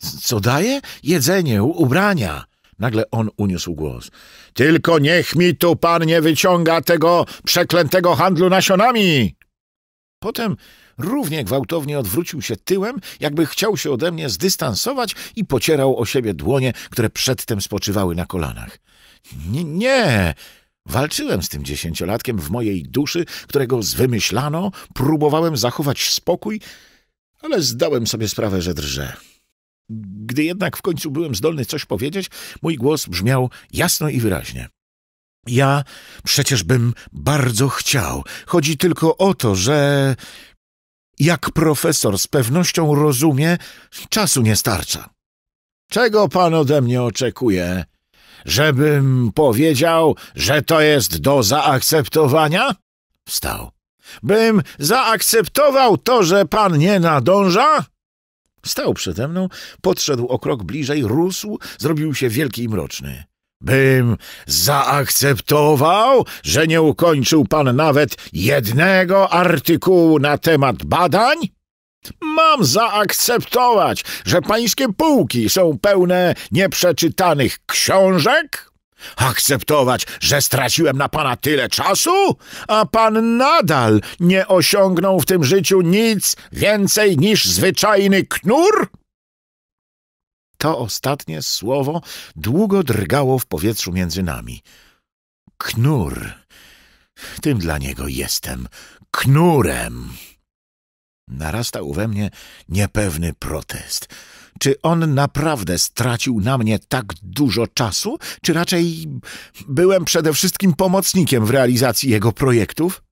B: co daje? Jedzenie, ubrania. Nagle on uniósł głos. Tylko niech mi tu pan nie wyciąga tego przeklętego handlu nasionami. Potem równie gwałtownie odwrócił się tyłem, jakby chciał się ode mnie zdystansować i pocierał o siebie dłonie, które przedtem spoczywały na kolanach. Nie, nie! Walczyłem z tym dziesięciolatkiem w mojej duszy, którego zwymyślano, próbowałem zachować spokój, ale zdałem sobie sprawę, że drżę. Gdy jednak w końcu byłem zdolny coś powiedzieć, mój głos brzmiał jasno i wyraźnie. Ja przecież bym bardzo chciał. Chodzi tylko o to, że jak profesor z pewnością rozumie, czasu nie starcza. Czego pan ode mnie oczekuje? Żebym powiedział, że to jest do zaakceptowania? Wstał. Bym zaakceptował to, że pan nie nadąża? Stał przede mną, podszedł o krok bliżej, rósł, zrobił się wielki i mroczny. Bym zaakceptował, że nie ukończył pan nawet jednego artykułu na temat badań? Mam zaakceptować, że pańskie półki są pełne nieprzeczytanych książek? Akceptować, że straciłem na pana tyle czasu, a pan nadal nie osiągnął w tym życiu nic więcej niż zwyczajny knur? To ostatnie słowo długo drgało w powietrzu między nami. Knur. Tym dla niego jestem. Knurem. Narastał we mnie niepewny protest. Czy on naprawdę stracił na mnie tak dużo czasu, czy raczej byłem przede wszystkim pomocnikiem w realizacji jego projektów?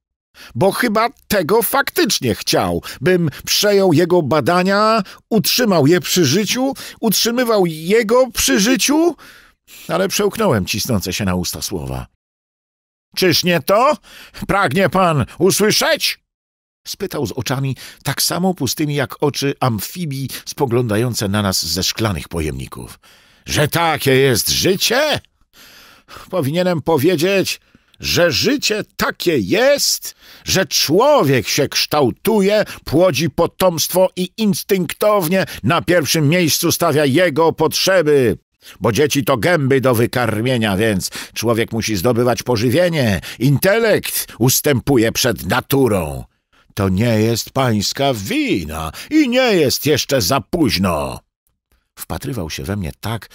B: Bo chyba tego faktycznie chciał, bym przejął jego badania, utrzymał je przy życiu, utrzymywał jego przy życiu, ale przełknąłem cisnące się na usta słowa. Czyż nie to? Pragnie pan usłyszeć? spytał z oczami tak samo pustymi jak oczy amfibii spoglądające na nas ze szklanych pojemników. Że takie jest życie? Powinienem powiedzieć, że życie takie jest, że człowiek się kształtuje, płodzi potomstwo i instynktownie na pierwszym miejscu stawia jego potrzeby. Bo dzieci to gęby do wykarmienia, więc człowiek musi zdobywać pożywienie, intelekt ustępuje przed naturą. To nie jest pańska wina i nie jest jeszcze za późno. Wpatrywał się we mnie tak,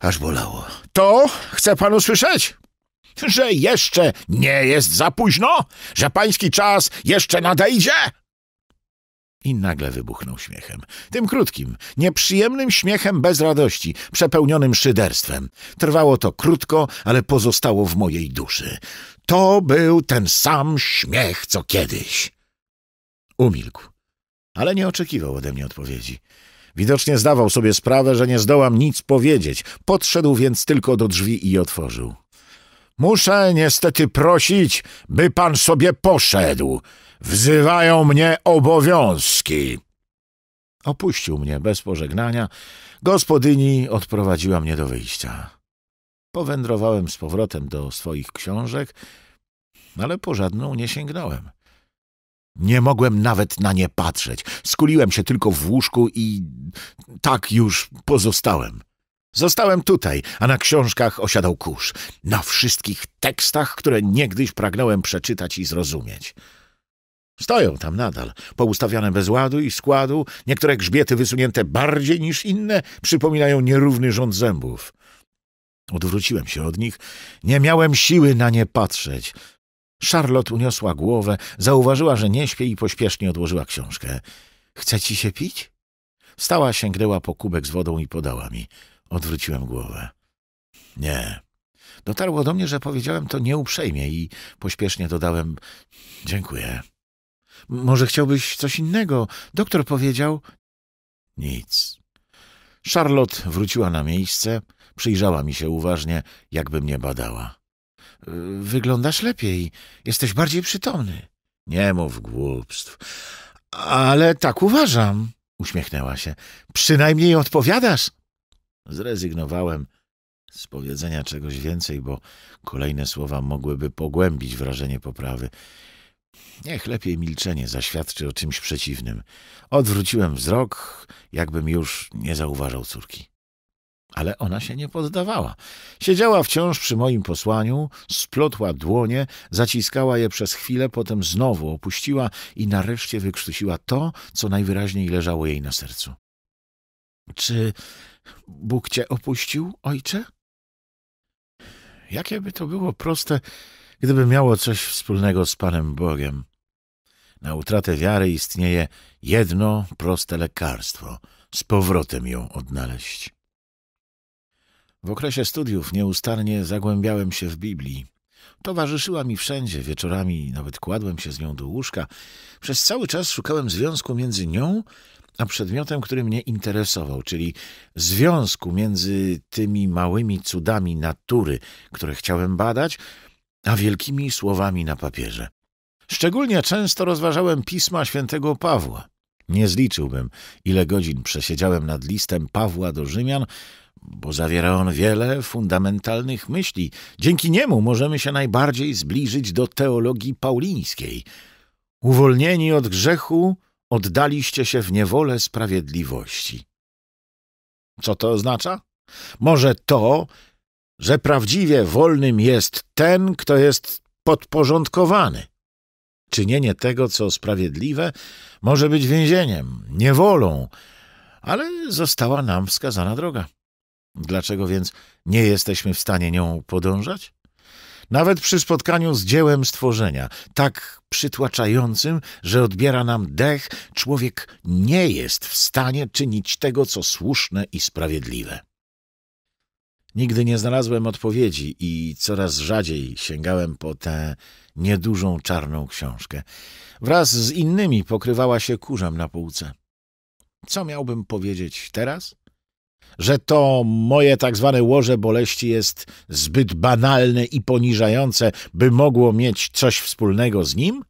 B: aż bolało. To chce pan usłyszeć? Że jeszcze nie jest za późno? Że pański czas jeszcze nadejdzie? I nagle wybuchnął śmiechem. Tym krótkim, nieprzyjemnym śmiechem bez radości, przepełnionym szyderstwem. Trwało to krótko, ale pozostało w mojej duszy. To był ten sam śmiech, co kiedyś. Umilkł, ale nie oczekiwał ode mnie odpowiedzi. Widocznie zdawał sobie sprawę, że nie zdołam nic powiedzieć. Podszedł więc tylko do drzwi i otworzył. Muszę niestety prosić, by pan sobie poszedł. Wzywają mnie obowiązki. Opuścił mnie bez pożegnania. Gospodyni odprowadziła mnie do wyjścia. Powędrowałem z powrotem do swoich książek, ale po żadną nie sięgnąłem. Nie mogłem nawet na nie patrzeć. Skuliłem się tylko w łóżku i tak już pozostałem. Zostałem tutaj, a na książkach osiadał kurz. Na wszystkich tekstach, które niegdyś pragnąłem przeczytać i zrozumieć. Stoją tam nadal, poustawiane bez ładu i składu, niektóre grzbiety wysunięte bardziej niż inne przypominają nierówny rząd zębów. Odwróciłem się od nich, nie miałem siły na nie patrzeć. Charlotte uniosła głowę, zauważyła, że nie śpię i pośpiesznie odłożyła książkę. — Chce ci się pić? Wstała, sięgnęła po kubek z wodą i podała mi. Odwróciłem głowę. Nie. Dotarło do mnie, że powiedziałem to nieuprzejmie i pośpiesznie dodałem dziękuję. Może chciałbyś coś innego? Doktor powiedział... Nic. Charlotte wróciła na miejsce, przyjrzała mi się uważnie, jakby mnie badała. Y, wyglądasz lepiej, jesteś bardziej przytomny. Nie mów głupstw. Ale tak uważam, uśmiechnęła się. Przynajmniej odpowiadasz. Zrezygnowałem z powiedzenia czegoś więcej, bo kolejne słowa mogłyby pogłębić wrażenie poprawy. Niech lepiej milczenie zaświadczy o czymś przeciwnym. Odwróciłem wzrok, jakbym już nie zauważał córki. Ale ona się nie poddawała. Siedziała wciąż przy moim posłaniu, splotła dłonie, zaciskała je przez chwilę, potem znowu opuściła i nareszcie wykrztusiła to, co najwyraźniej leżało jej na sercu. Czy Bóg cię opuścił, ojcze? Jakieby to było proste, gdyby miało coś wspólnego z Panem Bogiem. Na utratę wiary istnieje jedno proste lekarstwo z powrotem ją odnaleźć. W okresie studiów nieustannie zagłębiałem się w Biblii. Towarzyszyła mi wszędzie, wieczorami nawet kładłem się z nią do łóżka. Przez cały czas szukałem związku między nią a przedmiotem, który mnie interesował, czyli związku między tymi małymi cudami natury, które chciałem badać, a wielkimi słowami na papierze. Szczególnie często rozważałem pisma świętego Pawła. Nie zliczyłbym, ile godzin przesiedziałem nad listem Pawła do Rzymian, bo zawiera on wiele fundamentalnych myśli. Dzięki niemu możemy się najbardziej zbliżyć do teologii paulińskiej. Uwolnieni od grzechu, Oddaliście się w niewolę sprawiedliwości. Co to oznacza? Może to, że prawdziwie wolnym jest ten, kto jest podporządkowany. Czynienie tego, co sprawiedliwe, może być więzieniem, niewolą, ale została nam wskazana droga. Dlaczego więc nie jesteśmy w stanie nią podążać? Nawet przy spotkaniu z dziełem stworzenia, tak przytłaczającym, że odbiera nam dech, człowiek nie jest w stanie czynić tego, co słuszne i sprawiedliwe. Nigdy nie znalazłem odpowiedzi i coraz rzadziej sięgałem po tę niedużą czarną książkę. Wraz z innymi pokrywała się kurzem na półce. Co miałbym powiedzieć teraz? że to moje tak zwane łoże boleści jest zbyt banalne i poniżające, by mogło mieć coś wspólnego z nim?